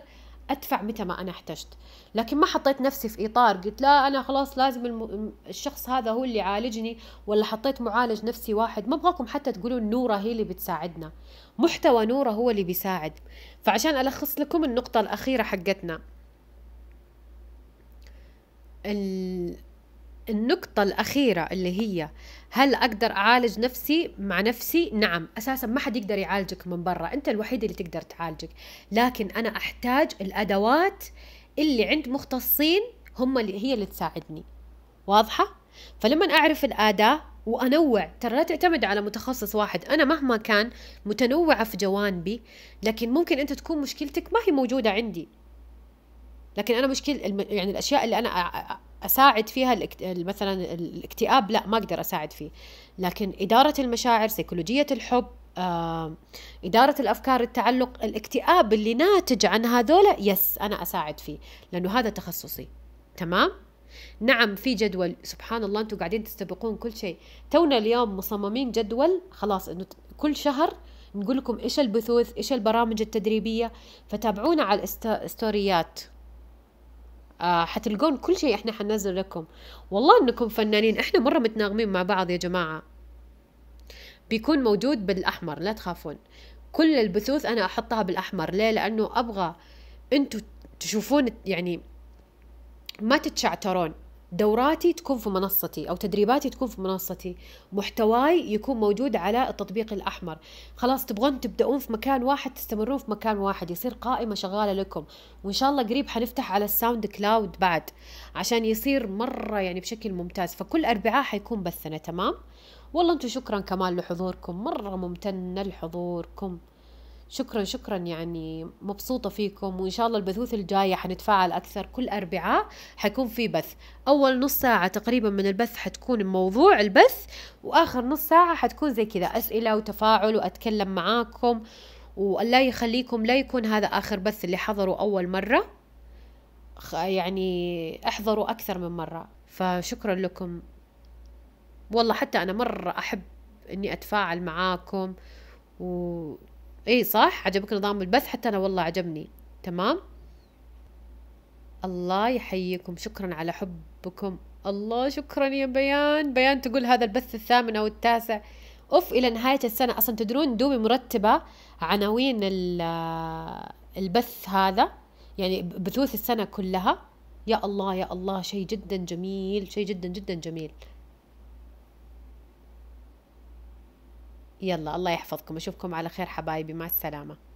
ادفع متى ما انا احتجت لكن ما حطيت نفسي في اطار قلت لا انا خلاص لازم الم... الشخص هذا هو اللي يعالجني ولا حطيت معالج نفسي واحد ما ابغاكم حتى تقولون نوره هي اللي بتساعدنا محتوى نوره هو اللي بيساعد فعشان الخص لكم النقطه الاخيره حقتنا النقطة الأخيرة اللي هي هل أقدر أعالج نفسي مع نفسي؟ نعم أساسا ما حد يقدر يعالجك من برا أنت الوحيد اللي تقدر تعالجك لكن أنا أحتاج الأدوات اللي عند مختصين هم اللي هي اللي تساعدني واضحة؟ فلما أعرف الأداة وانوع ترى لا تعتمد على متخصص واحد انا مهما كان متنوعه في جوانبي لكن ممكن انت تكون مشكلتك ما هي موجوده عندي لكن انا مشكل يعني الاشياء اللي انا اساعد فيها مثلا الاكتئاب لا ما اقدر اساعد فيه لكن اداره المشاعر سيكولوجيه الحب إدارة الأفكار التعلق الاكتئاب اللي ناتج عن هذولا يس أنا أساعد فيه لأنه هذا تخصصي تمام؟ نعم في جدول سبحان الله أنتم قاعدين تستبقون كل شيء تونا اليوم مصممين جدول خلاص أنه كل شهر نقول لكم إيش البثوث إيش البرامج التدريبية فتابعونا على الستوريات آه، حتلقون كل شيء احنا حننزل لكم والله انكم فنانين احنا مره متناغمين مع بعض يا جماعه بيكون موجود بالاحمر لا تخافون كل البثوث انا احطها بالاحمر ليه لانه ابغى انتم تشوفون يعني ما تتشعترون دوراتي تكون في منصتي او تدريباتي تكون في منصتي محتواي يكون موجود على التطبيق الاحمر خلاص تبغون تبداون في مكان واحد تستمرون في مكان واحد يصير قائمه شغاله لكم وان شاء الله قريب حنفتح على الساوند كلاود بعد عشان يصير مره يعني بشكل ممتاز فكل اربعاء حيكون بثنا تمام والله انتم شكرا كمان لحضوركم مره ممتنه لحضوركم شكرا شكرا يعني مبسوطة فيكم وإن شاء الله البثوث الجاية حنتفاعل أكثر كل أربعاء حيكون في بث أول نص ساعة تقريبا من البث حتكون موضوع البث وآخر نص ساعة حتكون زي كذا أسئلة وتفاعل وأتكلم معاكم والله يخليكم لا يكون هذا آخر بث اللي حضروا أول مرة يعني احضروا أكثر من مرة فشكرا لكم والله حتى أنا مرة أحب إني أتفاعل معاكم و اي صح عجبك نظام البث حتى انا والله عجبني تمام الله يحييكم شكرا على حبكم الله شكرا يا بيان بيان تقول هذا البث الثامن او التاسع اوف الى نهايه السنه اصلا تدرون دوبي مرتبه عناوين البث هذا يعني بثوث السنه كلها يا الله يا الله شيء جدا جميل شيء جدا جدا جميل يلا الله يحفظكم اشوفكم على خير حبايبي مع السلامه